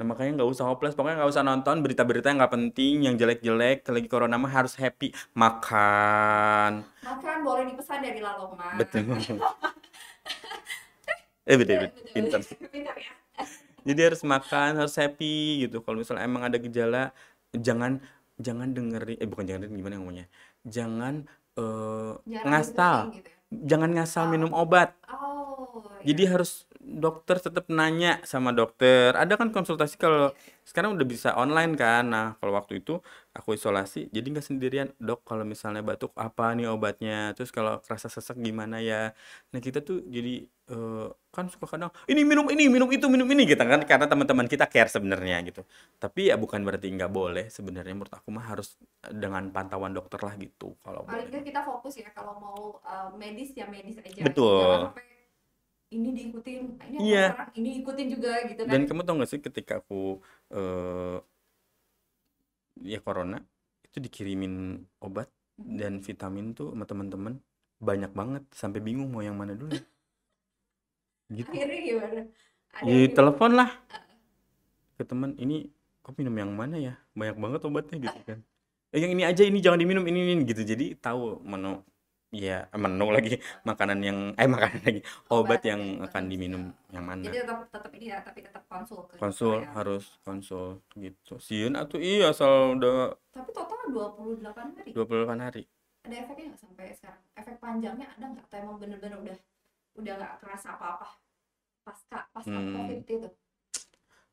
Nah makanya nggak usah hopeless, pokoknya nggak usah nonton berita-berita yang nggak penting, yang jelek-jelek. Lagi corona mah harus happy, makan. Makan boleh dipesan dari ya, Laloma. Betul. eh betul, betul. Pinter. Pinter ya. Jadi harus makan, harus happy gitu. Kalau misalnya emang ada gejala, jangan jangan dengerin, eh bukan jangan dengerin gimana yang ngomongnya. Jangan uh, ngasal, gitu ya? jangan ngasal oh. minum obat. Oh. Iya. Jadi ya. harus dokter tetap nanya sama dokter. Ada kan konsultasi kalau sekarang udah bisa online kan. Nah, kalau waktu itu aku isolasi jadi nggak sendirian. Dok, kalau misalnya batuk apa nih obatnya? Terus kalau kerasa sesak gimana ya? Nah, kita tuh jadi uh, kan suka kadang ini minum ini, minum itu, minum ini gitu kan karena teman-teman kita care sebenarnya gitu. Tapi ya bukan berarti nggak boleh sebenarnya menurut aku mah harus dengan pantauan dokter lah gitu kalau paling kita fokus ya kalau mau uh, medis ya medis aja. Betul ini diikutin ah, ini yeah. ini ikutin juga gitu kan dan kamu tau gak sih ketika aku uh, ya corona itu dikirimin obat dan vitamin tuh sama teman-teman banyak banget sampai bingung mau yang mana dulu gitu akhirnya telepon lah ah, ah. ke teman ini kok minum yang mana ya banyak banget obatnya gitu kan eh, yang ini aja ini jangan diminum ini ini gitu jadi tahu mana Iya, menu lagi, makanan yang eh makanan lagi, obat Obat yang ya, akan diminum yang mana? Jadi tetap tetap ini ya, tapi tetap konsul Konsul ya. harus konsul gitu. Siun atau iya asal udah Tapi total 28 hari. 28 hari. Ada efeknya nggak sampai sekarang? Efek panjangnya ada nggak? Atau emang bener-bener udah udah nggak kerasa apa-apa pasca pasca Hmm. covid itu?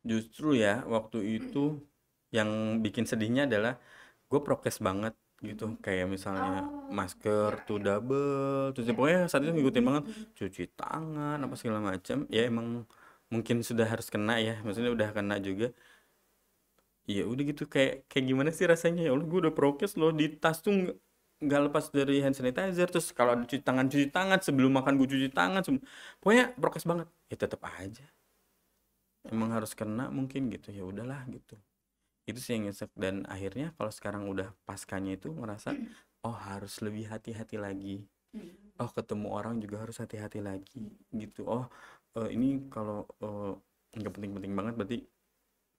Justru ya waktu itu hmm. yang bikin sedihnya adalah gue prokes banget gitu kayak misalnya oh. masker iya, tuh iya. double terus ya. pokoknya saat itu ngikutin banget cuci tangan apa segala macam ya emang mungkin sudah harus kena ya maksudnya udah kena juga ya udah gitu kayak kayak gimana sih rasanya ya Allah gue udah prokes loh di tas tuh nggak lepas dari hand sanitizer terus kalau ada cuci tangan cuci tangan sebelum makan gue cuci tangan pokoknya prokes banget ya tetap aja emang harus kena mungkin gitu ya udahlah gitu itu sih yang nyesek dan akhirnya kalau sekarang udah paskanya itu merasa oh harus lebih hati-hati lagi hmm. oh ketemu orang juga harus hati-hati lagi gitu oh uh, ini kalau eh, nggak uh, penting-penting banget berarti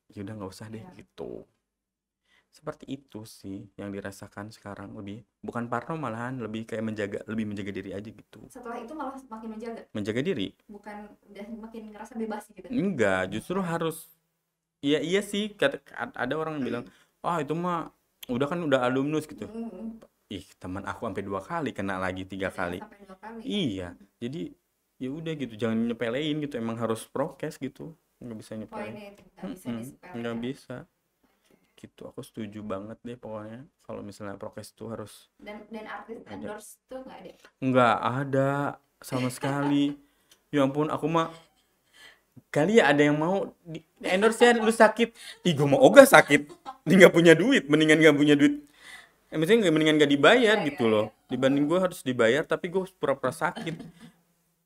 ya udah nggak usah deh ya. gitu seperti itu sih yang dirasakan sekarang lebih bukan parno malahan lebih kayak menjaga lebih menjaga diri aja gitu setelah itu malah makin menjaga menjaga diri bukan udah makin ngerasa bebas gitu enggak justru harus iya iya sih kata ada orang yang bilang wah oh, itu mah udah kan udah alumnus gitu mm. ih teman aku sampai dua kali kena lagi tiga iya, kali. kali iya jadi ya udah gitu jangan nyepelein gitu emang harus prokes gitu nggak bisa nyepelein nggak bisa, Nggak bisa gitu aku setuju banget deh pokoknya kalau misalnya prokes tuh harus dan dan artis endorse tuh nggak ada nggak ada sama sekali ya ampun aku mah kali ya ada yang mau di endorse ya lu sakit ih gue mau ogah sakit nggak punya duit mendingan nggak punya duit eh, maksudnya mendingan gak dibayar gitu loh dibanding gue harus dibayar tapi gue pura-pura sakit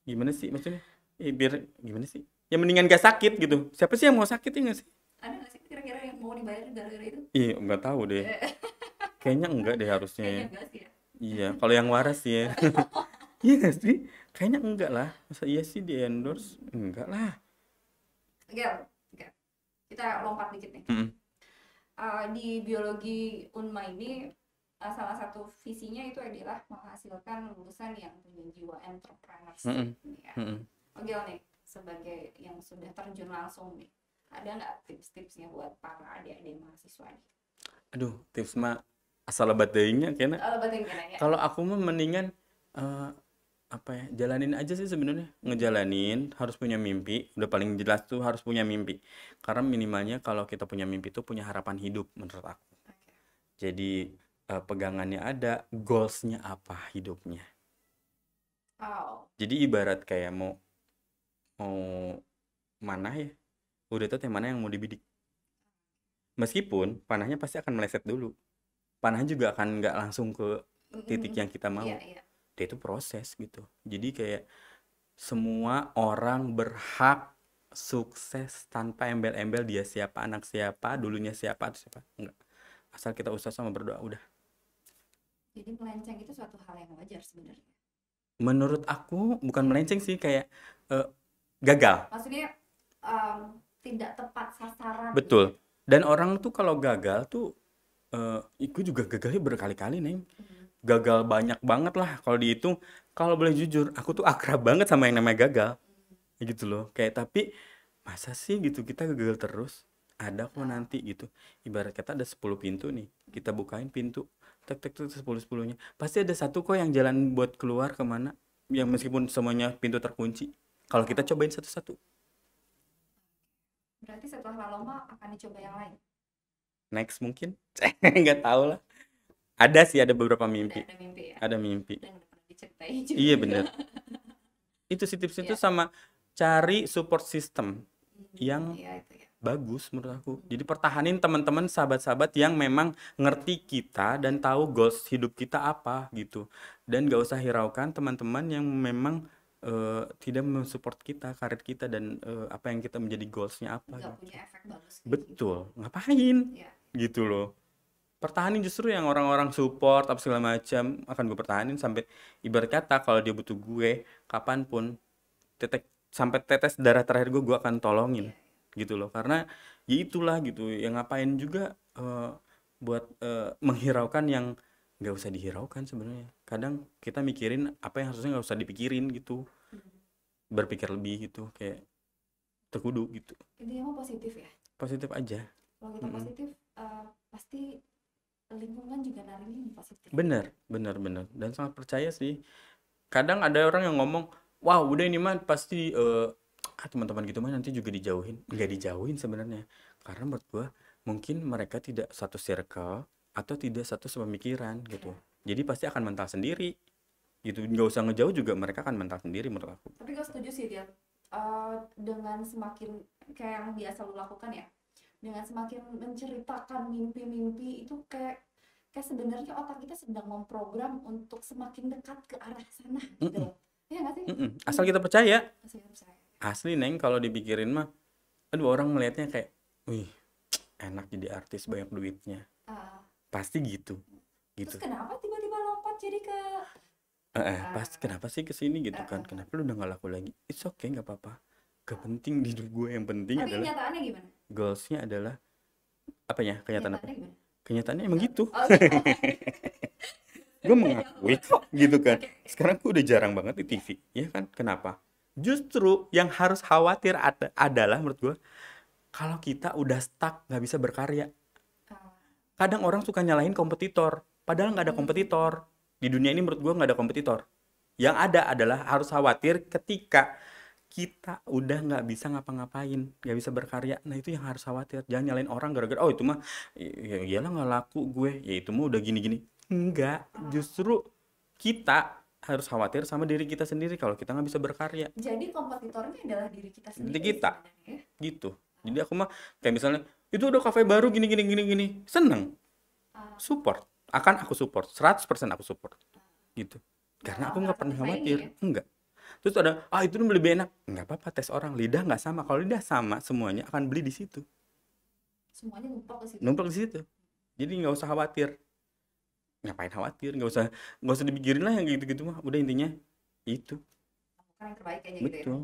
gimana sih maksudnya eh, biar gimana sih ya mendingan gak sakit gitu siapa sih yang mau sakit ya gak sih ada gak sih kira-kira yang mau dibayar gara-gara itu iya nggak tahu deh eh. kayaknya enggak deh harusnya kayaknya enggak sih ya. iya kalau yang waras sih ya iya gak sih kayaknya enggak lah masa iya sih di endorse enggak lah Gel, gel. Kita lompat dikit nih. Mm -hmm. uh, di biologi UNMA ini uh, salah satu visinya itu adalah menghasilkan lulusan yang punya jiwa entrepreneur. Mm -hmm. ya. mm -hmm. Gel nih, sebagai yang sudah terjun langsung nih, ada nggak tips-tipsnya buat para adik-adik mahasiswa nih? Aduh, tips mah asal lebat dayanya kena. Oh, ya. Kalau aku mah mendingan uh, apa ya jalanin aja sih sebenarnya ngejalanin harus punya mimpi udah paling jelas tuh harus punya mimpi karena minimalnya kalau kita punya mimpi tuh punya harapan hidup menurut aku jadi uh, pegangannya ada goalsnya apa hidupnya jadi ibarat kayak mau mau mana ya udah tuh mana yang mau dibidik meskipun panahnya pasti akan meleset dulu panah juga akan nggak langsung ke titik yang kita mau iya, iya dia itu proses gitu jadi kayak semua orang berhak sukses tanpa embel-embel dia siapa anak siapa dulunya siapa atau siapa enggak asal kita usaha sama berdoa udah jadi melenceng itu suatu hal yang wajar sebenarnya menurut aku bukan melenceng sih kayak uh, gagal maksudnya um, tidak tepat sasaran betul gitu. dan orang tuh kalau gagal tuh uh, eh, aku juga gagalnya berkali-kali nih mm -hmm gagal banyak banget lah kalau dihitung kalau boleh jujur aku tuh akrab banget sama yang namanya gagal gitu loh kayak tapi masa sih gitu kita gagal terus ada kok nanti gitu ibarat kata ada 10 pintu nih kita bukain pintu tek tek tek 10 10 pasti ada satu kok yang jalan buat keluar kemana yang meskipun semuanya pintu terkunci kalau kita cobain satu-satu berarti setelah lama-lama akan dicoba yang lain next mungkin nggak tahu lah ada sih ada beberapa mimpi ada, mimpi ya ada mimpi juga. iya bener itu sih tips itu iya. sama cari support system hmm, yang ya, ya. bagus menurut aku hmm. jadi pertahanin teman-teman sahabat-sahabat yang memang ngerti kita dan tahu goals hidup kita apa gitu dan gak usah hiraukan teman-teman yang memang uh, tidak mensupport kita karir kita dan uh, apa yang kita menjadi goalsnya apa gitu. punya efek bagus gitu. betul ngapain ya. gitu loh pertahanin justru yang orang-orang support apa segala macam akan gue pertahanin sampai ibarat kata kalau dia butuh gue kapanpun tetek sampai tetes darah terakhir gue gue akan tolongin gitu loh karena ya itulah gitu yang ngapain juga uh, buat uh, menghiraukan yang nggak usah dihiraukan sebenarnya kadang kita mikirin apa yang harusnya nggak usah dipikirin gitu berpikir lebih gitu kayak terkudu gitu intinya mau positif ya positif aja kalau kita mm -hmm. positif uh, pasti lingkungan juga narik positif bener bener bener dan sangat percaya sih kadang ada orang yang ngomong wah udah ini mah pasti uh, ah, teman-teman gitu mah nanti juga dijauhin nggak hmm. dijauhin sebenarnya karena menurut gua mungkin mereka tidak satu circle atau tidak satu sepemikiran gitu iya. jadi pasti akan mental sendiri gitu nggak usah ngejauh juga mereka akan mental sendiri menurut aku tapi gue setuju sih dia uh, eh, dengan semakin kayak yang biasa lo lakukan ya dengan semakin menceritakan mimpi-mimpi itu kayak kayak sebenarnya otak kita sedang memprogram untuk semakin dekat ke arah sana mm -mm. gitu Iya gak sih? Mm -mm. Asal kita percaya. Asli Neng kalau dipikirin mah aduh orang melihatnya kayak wih enak jadi artis banyak duitnya. Uh. Pasti gitu. Gitu. Terus kenapa tiba-tiba lompat jadi ke Eh, eh uh, ah. pasti kenapa sih ke sini gitu uh, kan? Ah. Kenapa lu udah gak laku lagi? It's okay, gak apa-apa. Gak penting di hidup gue yang penting Tapi adalah. kenyataannya gimana? goalsnya adalah apa ya kenyataan apa? Kenyataannya emang gitu. okay. Oh, gitu. gue mengakui kok gitu kan. Sekarang gue udah jarang banget di TV, ya kan? Kenapa? Justru yang harus khawatir ad adalah menurut gue kalau kita udah stuck nggak bisa berkarya. Ah. Kadang orang suka nyalahin kompetitor, padahal nggak ada hmm. kompetitor di dunia ini menurut gue nggak ada kompetitor. Yang ada adalah harus khawatir ketika kita udah nggak bisa ngapa-ngapain nggak bisa berkarya nah itu yang harus khawatir jangan nyalain orang gara-gara oh itu mah ya iyalah nggak laku gue ya itu mah udah gini-gini enggak justru kita harus khawatir sama diri kita sendiri kalau kita nggak bisa berkarya jadi kompetitornya adalah diri kita sendiri diri kita ya? gitu jadi aku mah kayak misalnya itu udah kafe baru gini gini gini gini seneng ah. support akan aku support 100% aku support gitu karena ah, aku nggak pernah khawatir enggak ya? terus ada ah itu lebih enak nggak apa-apa tes orang lidah nggak sama kalau lidah sama semuanya akan beli di situ semuanya numpuk ke situ numpuk di situ jadi nggak usah khawatir ngapain khawatir nggak usah nggak usah dipikirin lah yang gitu-gitu mah udah intinya itu yang terbaik kayaknya gitu ya?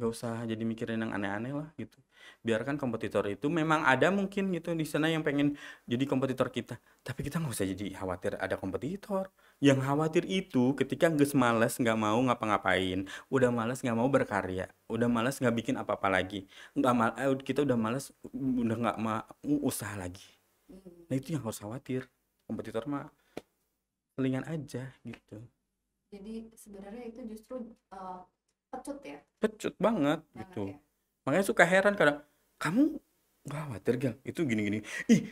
nggak usah jadi mikirin yang aneh-aneh lah gitu biarkan kompetitor itu memang ada mungkin gitu di sana yang pengen jadi kompetitor kita tapi kita nggak usah jadi khawatir ada kompetitor yang khawatir itu ketika nggak males nggak mau ngapa-ngapain udah males nggak mau berkarya udah males nggak bikin apa-apa lagi nggak mal eh, kita udah males udah nggak mau usaha lagi hmm. nah itu yang harus khawatir kompetitor mah selingan aja gitu jadi sebenarnya itu justru uh, eh, pecut ya pecut banget, gitu ya? makanya suka heran kadang kamu nggak khawatir gak itu gini-gini ih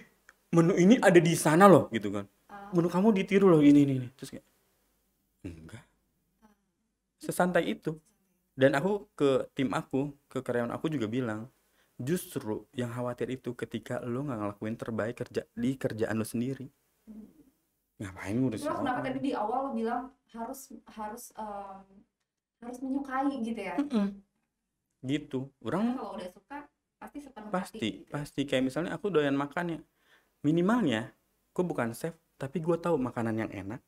menu ini ada di sana loh gitu kan menurut kamu ditiru loh ini ini, ini. terus kayak enggak sesantai itu dan aku ke tim aku ke karyawan aku juga bilang justru yang khawatir itu ketika lo nggak ngelakuin terbaik kerja di kerjaan lo sendiri ngapain ngurusin lo kenapa tadi di awal lo bilang harus harus um, harus menyukai gitu ya mm -mm. gitu orang kalau udah suka pasti pasti gitu ya? pasti kayak misalnya aku doyan makannya minimalnya aku bukan chef tapi gue tahu makanan yang enak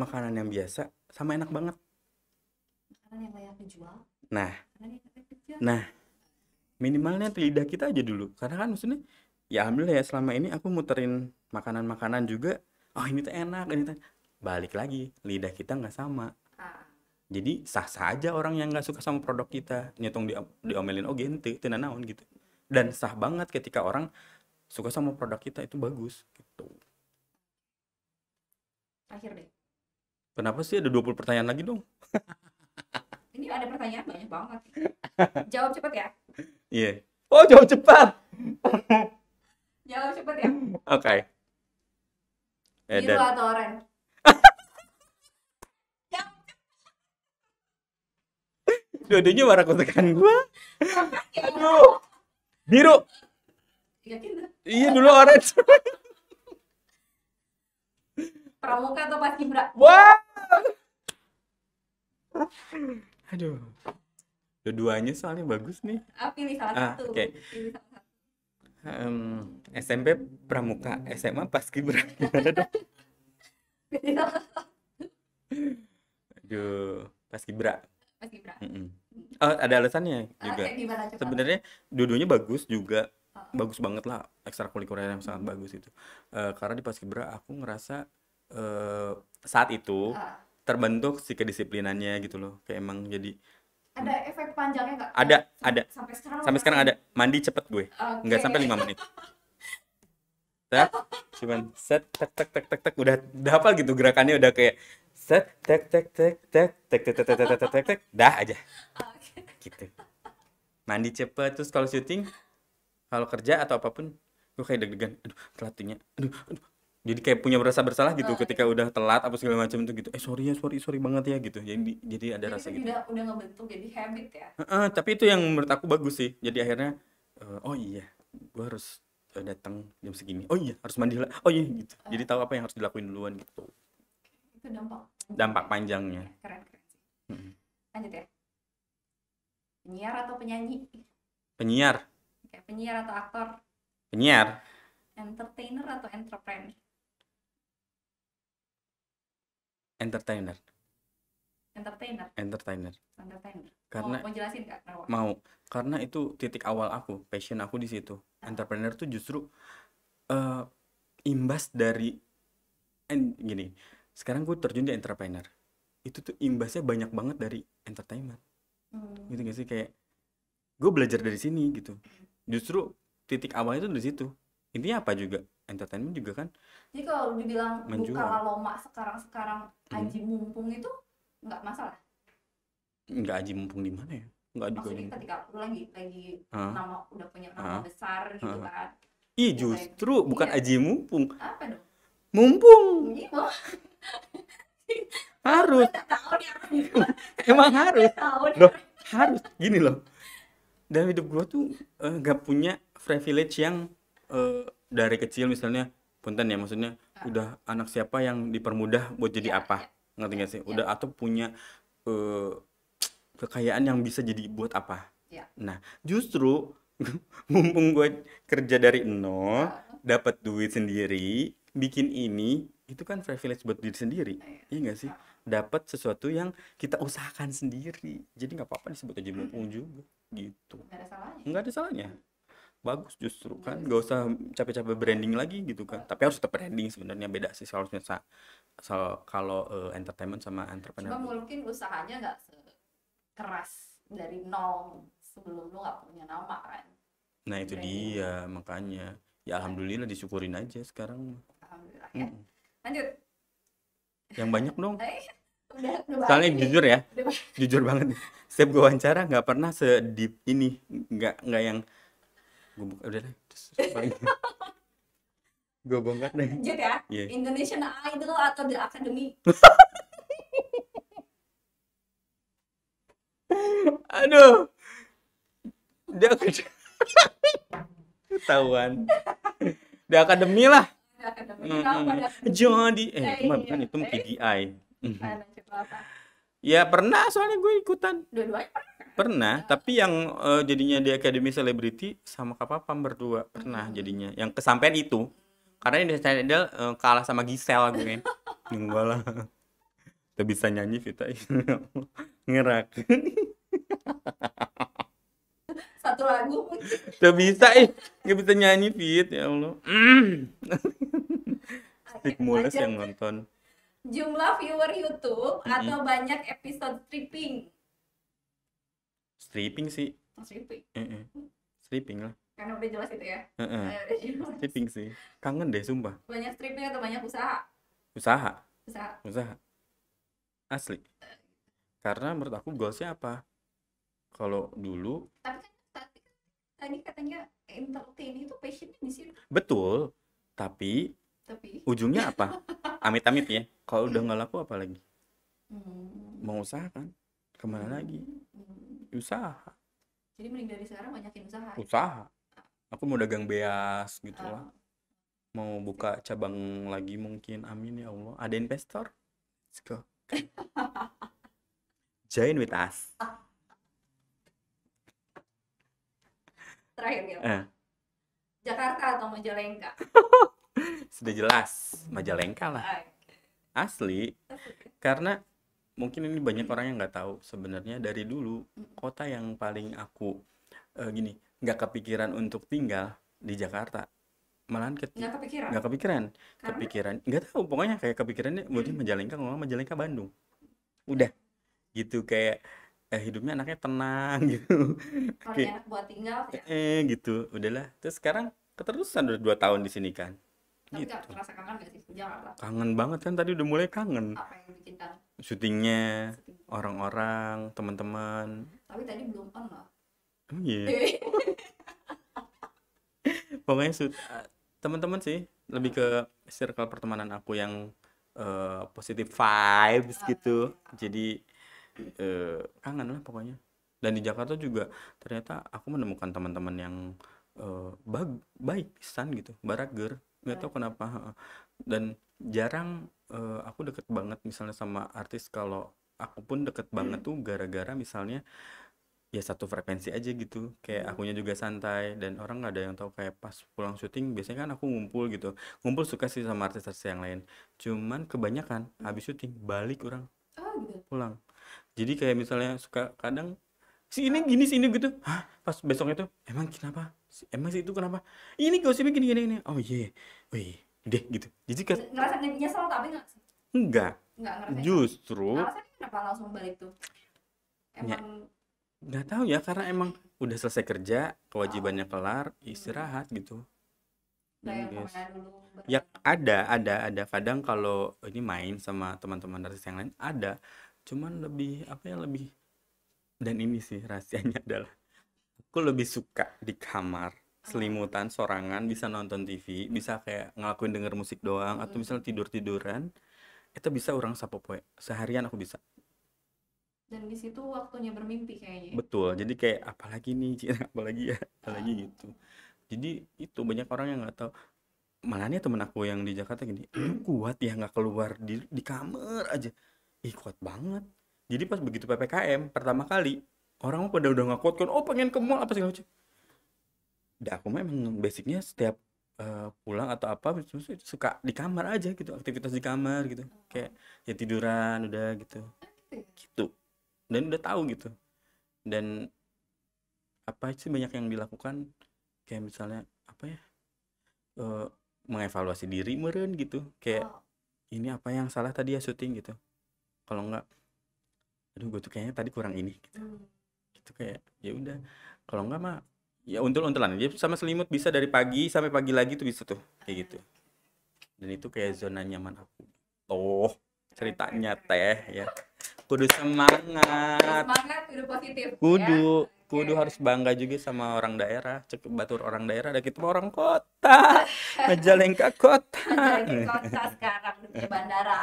makanan yang biasa sama enak banget makanan yang layak dijual nah nah minimalnya lidah kita aja dulu karena kan maksudnya ya alhamdulillah ya selama ini aku muterin makanan-makanan juga oh ini tuh enak ini tuh balik lagi lidah kita nggak sama ah. jadi sah-sah aja orang yang nggak suka sama produk kita nyetong di diomelin oh gente tenanawan gitu dan sah banget ketika orang suka sama produk kita itu bagus gitu akhir deh kenapa sih ada 20 pertanyaan lagi dong ini ada pertanyaan banyak banget jawab cepat ya iya yeah. oh jawab cepat jawab cepat ya oke okay. Eh, biru dan... atau oranye dua-duanya warna kutukan gue ya? aduh biru yakin iya dulu orange pramuka atau paskibra wah wow. aduh keduanya soalnya bagus nih ah, pilih salah ah, satu oke okay. um, SMP pramuka SMA paskibra kibra dong pilih salah satu aduh paskibra paskibra mm -mm. Oh, ada alasannya ah, juga. Sebenarnya dudunya bagus juga. Uh. Bagus banget lah ekstrakurikuler yang sangat mm-hmm. bagus itu. Uh, karena di Paskibra aku ngerasa saat itu uh. terbentuk si kedisiplinannya gitu loh kayak emang jadi ada efek panjangnya nggak ada ada sampai sekarang sampai sekarang ada mandi cepet gue okay. nggak sampai lima menit set cuman set tek tek tek tek tek udah udah apa gitu gerakannya udah kayak set tek tek tek tek tek tek tek tek tek tek tek tek dah aja gitu mandi cepet terus kalau syuting kalau kerja atau apapun gue kayak deg-degan aduh telatnya aduh aduh jadi kayak punya rasa bersalah gitu nah, ketika udah telat apa segala macam tuh gitu eh sorry ya sorry sorry banget ya gitu jadi hmm. jadi ada jadi rasa gitu udah udah ngebentuk jadi habit ya uh, uh, tapi itu yang menurut aku bagus sih jadi akhirnya uh, oh iya gue harus uh, datang jam segini oh iya harus mandi lah oh iya hmm. gitu uh. jadi tahu apa yang harus dilakuin duluan gitu itu dampak dampak panjangnya keren keren sih hmm. lanjut ya penyiar atau penyanyi penyiar penyiar atau aktor penyiar entertainer atau entrepreneur entertainer entertainer entertainer entertainer karena mau, mau jelasin kak kenapa? mau karena itu titik awal aku passion aku di situ nah. entrepreneur tuh justru uh, imbas dari en, gini sekarang gue terjun di entrepreneur itu tuh imbasnya banyak banget dari entertainment hmm. gitu gak sih kayak gue belajar dari sini gitu hmm. justru titik awalnya tuh di situ intinya apa juga entertainment juga kan jadi kalau dibilang menjual. buka lomak sekarang sekarang hmm. aji mumpung itu nggak masalah nggak aji mumpung di mana ya nggak juga maksudnya mumpung. ketika lu lagi lagi huh? nama udah punya nama huh? besar gitu huh? kan Ih justru gitu. bukan iya. aji mumpung apa dong mumpung iya, harus emang harus loh harus gini loh dalam hidup gua tuh uh, eh, gak punya privilege yang uh, dari kecil misalnya punten ya maksudnya uh. udah anak siapa yang dipermudah buat jadi yeah, apa ya. ngerti gak sih yeah. udah atau punya uh, kekayaan yang bisa jadi buat apa yeah. nah justru mumpung gue kerja dari nol uh. Ah. dapat duit sendiri bikin ini itu kan privilege buat diri sendiri uh. iya gak sih dapat sesuatu yang kita usahakan sendiri jadi nggak apa-apa disebut aja hmm. mumpung juga gitu nggak ada salahnya ada salahnya bagus justru kan nggak usah capek-capek branding lagi gitu kan tapi harus tetap branding sebenarnya beda sih seharusnya sa so, kalau uh, entertainment sama entrepreneur cuma mungkin usahanya nggak keras dari nol sebelum lu nggak punya nama kan nah itu branding. dia makanya ya alhamdulillah disyukurin aja sekarang alhamdulillah ya lanjut yang banyak dong soalnya jujur ya jujur banget setiap gue wawancara nggak pernah sedip ini nggak nggak yang gue buka udah deh gue bongkar deh lanjut ya yeah. Indonesian Idol atau The Academy aduh The Academy ketahuan The Academy lah The Academy mm -hmm. Jody eh, eh bukan itu PDI mm -hmm. Ya pernah soalnya gue ikutan. pernah. tapi yang uh, jadinya di Academy Celebrity sama Kak Papam berdua pernah hmm. jadinya. Yang kesampean itu karena ini Idol uh, eh, kalah sama Gisel kan. gue. Enggak lah. Kita bisa nyanyi Vita ngerak. Satu lagu Kita bisa ih, nggak bisa nyanyi Fit ya Allah. Hmm. stick mulus yang nonton jumlah viewer YouTube mm -hmm. atau banyak episode stripping? Stripping sih. Oh, stripping. Mm -hmm. Stripping lah. Karena udah jelas itu ya. Mm -hmm. Stripping sih. Kangen deh sumpah. Banyak stripping atau banyak usaha? Usaha. Usaha. Usaha. Asli. Karena menurut aku goalsnya apa? Kalau dulu. Tapi kan tadi katanya entertain itu passionnya di sini. Betul. Tapi tapi ujungnya apa? Amit-amit ya. Kalau udah nggak laku apa lagi? Hmm. Mau usaha kan? Kemana hmm. lagi? Hmm. Usaha. Jadi mending dari sekarang banyakin usaha. Ya? Usaha. Aku mau dagang beas gitu uh. lah. Ah. Mau buka cabang lagi mungkin. Amin ya Allah. Ada investor? Let's go. Join with us. Terakhir ya. Eh. Jakarta atau Majalengka? sudah jelas Majalengka lah asli karena mungkin ini banyak orang yang nggak tahu sebenarnya dari dulu kota yang paling aku uh, gini nggak kepikiran untuk tinggal di Jakarta malahan ke nggak kepikiran nggak kepikiran Karena? kepikiran nggak tahu pokoknya kayak kepikirannya mungkin Majalengka ngomong Majalengka Bandung udah gitu kayak eh, hidupnya anaknya tenang gitu kalau kayak, buat tinggal ya? eh gitu udahlah terus sekarang keterusan udah dua tahun di sini kan tapi gitu. gak terasa kangen gak sih Jakarta? Kangen banget kan tadi udah mulai kangen. Apa yang bikin kangen? Syutingnya, Syuting. orang-orang, teman-teman. Tapi tadi belum on loh. Iya. Pokoknya su- eh, teman-teman sih lebih ke circle pertemanan aku yang uh, eh, positif vibes ah, gitu. Iya. Jadi uh, kangen lah pokoknya. Dan di Jakarta juga ternyata aku menemukan teman-teman yang uh, bag baik pisan gitu, barager nggak tahu iya. kenapa dan jarang uh, aku deket banget misalnya sama artis kalau aku pun deket banget hmm. tuh gara-gara misalnya ya satu frekuensi aja gitu kayak hmm. akunya juga santai dan orang nggak ada yang tahu kayak pas pulang syuting biasanya kan aku ngumpul gitu ngumpul suka sih sama artis-artis yang lain cuman kebanyakan hmm. habis syuting balik orang oh, gitu. pulang jadi kayak misalnya suka kadang si ini oh. gini si ini gitu Hah, pas besoknya tuh emang kenapa emang sih itu kenapa ini gosipnya gini gini, gini. oh iya yeah. Oh, wih iya, iya. deh gitu jadi kan ngerasa nyesel tapi enggak enggak justru ngerasa kenapa langsung balik tuh emang nggak tahu ya karena emang udah selesai kerja kewajibannya kelar istirahat hmm. gitu Nah, yes. ya ada ada ada kadang kalau ini main sama teman-teman narsis yang lain ada cuman lebih apa ya lebih dan ini sih rahasianya adalah aku lebih suka di kamar oh. selimutan sorangan bisa nonton TV hmm. bisa kayak ngelakuin denger musik doang atau hmm. misalnya tidur tiduran itu bisa orang sapopoe seharian aku bisa dan di situ waktunya bermimpi kayaknya ya? betul jadi kayak apalagi nih Cina apalagi ya apalagi hmm. gitu jadi itu banyak orang yang nggak tahu Malah nih temen aku yang di Jakarta gini lu kuat ya nggak keluar di di kamar aja ih kuat banget jadi pas begitu ppkm pertama kali orang pada udah nggak kuat kan oh pengen ke mall apa segala macam dah aku memang basicnya setiap uh, pulang atau apa itu suka di kamar aja gitu aktivitas di kamar gitu kayak ya tiduran udah gitu gitu dan udah tahu gitu dan apa sih banyak yang dilakukan kayak misalnya apa ya uh, mengevaluasi diri meren gitu kayak oh. ini apa yang salah tadi ya syuting gitu kalau enggak aduh gue tuh kayaknya tadi kurang ini gitu hmm gitu kayak ya udah kalau enggak mah ya untul-untulan dia sama selimut bisa dari pagi sampai pagi lagi tuh bisa tuh kayak gitu dan itu kayak zona nyaman aku oh ceritanya teh ya kudu semangat semangat kudu positif ya. kudu ya? kudu harus bangga juga sama orang daerah cukup batur orang daerah ada kita orang kota majalengka kota majalengka kota sekarang di bandara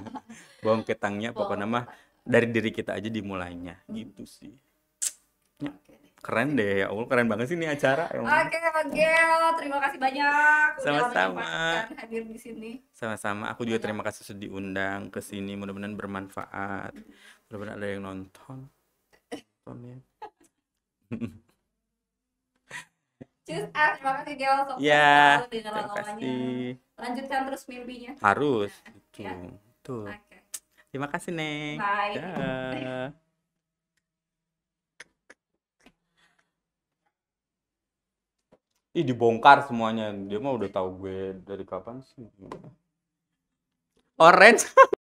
bawang ketangnya pokoknya mah dari diri kita aja dimulainya gitu sih Keren deh ya Allah, keren banget sih ini acara. Ya oke, okay, Gel, terima kasih banyak sama-sama hadir di sini. Sama-sama, aku juga iya, terima kasih sudah diundang ke sini. Mudah-mudahan bermanfaat. Mudah-mudahan ada yang nonton. Nonton ya. ah, terima kasih Gel. Sok ya, terima kasih. Lanjutkan terus mimpinya. Harus. Nah, ya. Tuh. Okay. Terima kasih, Neng. Bye. Dah. Ih dibongkar semuanya. Dia mah udah tahu gue dari kapan sih. Orange.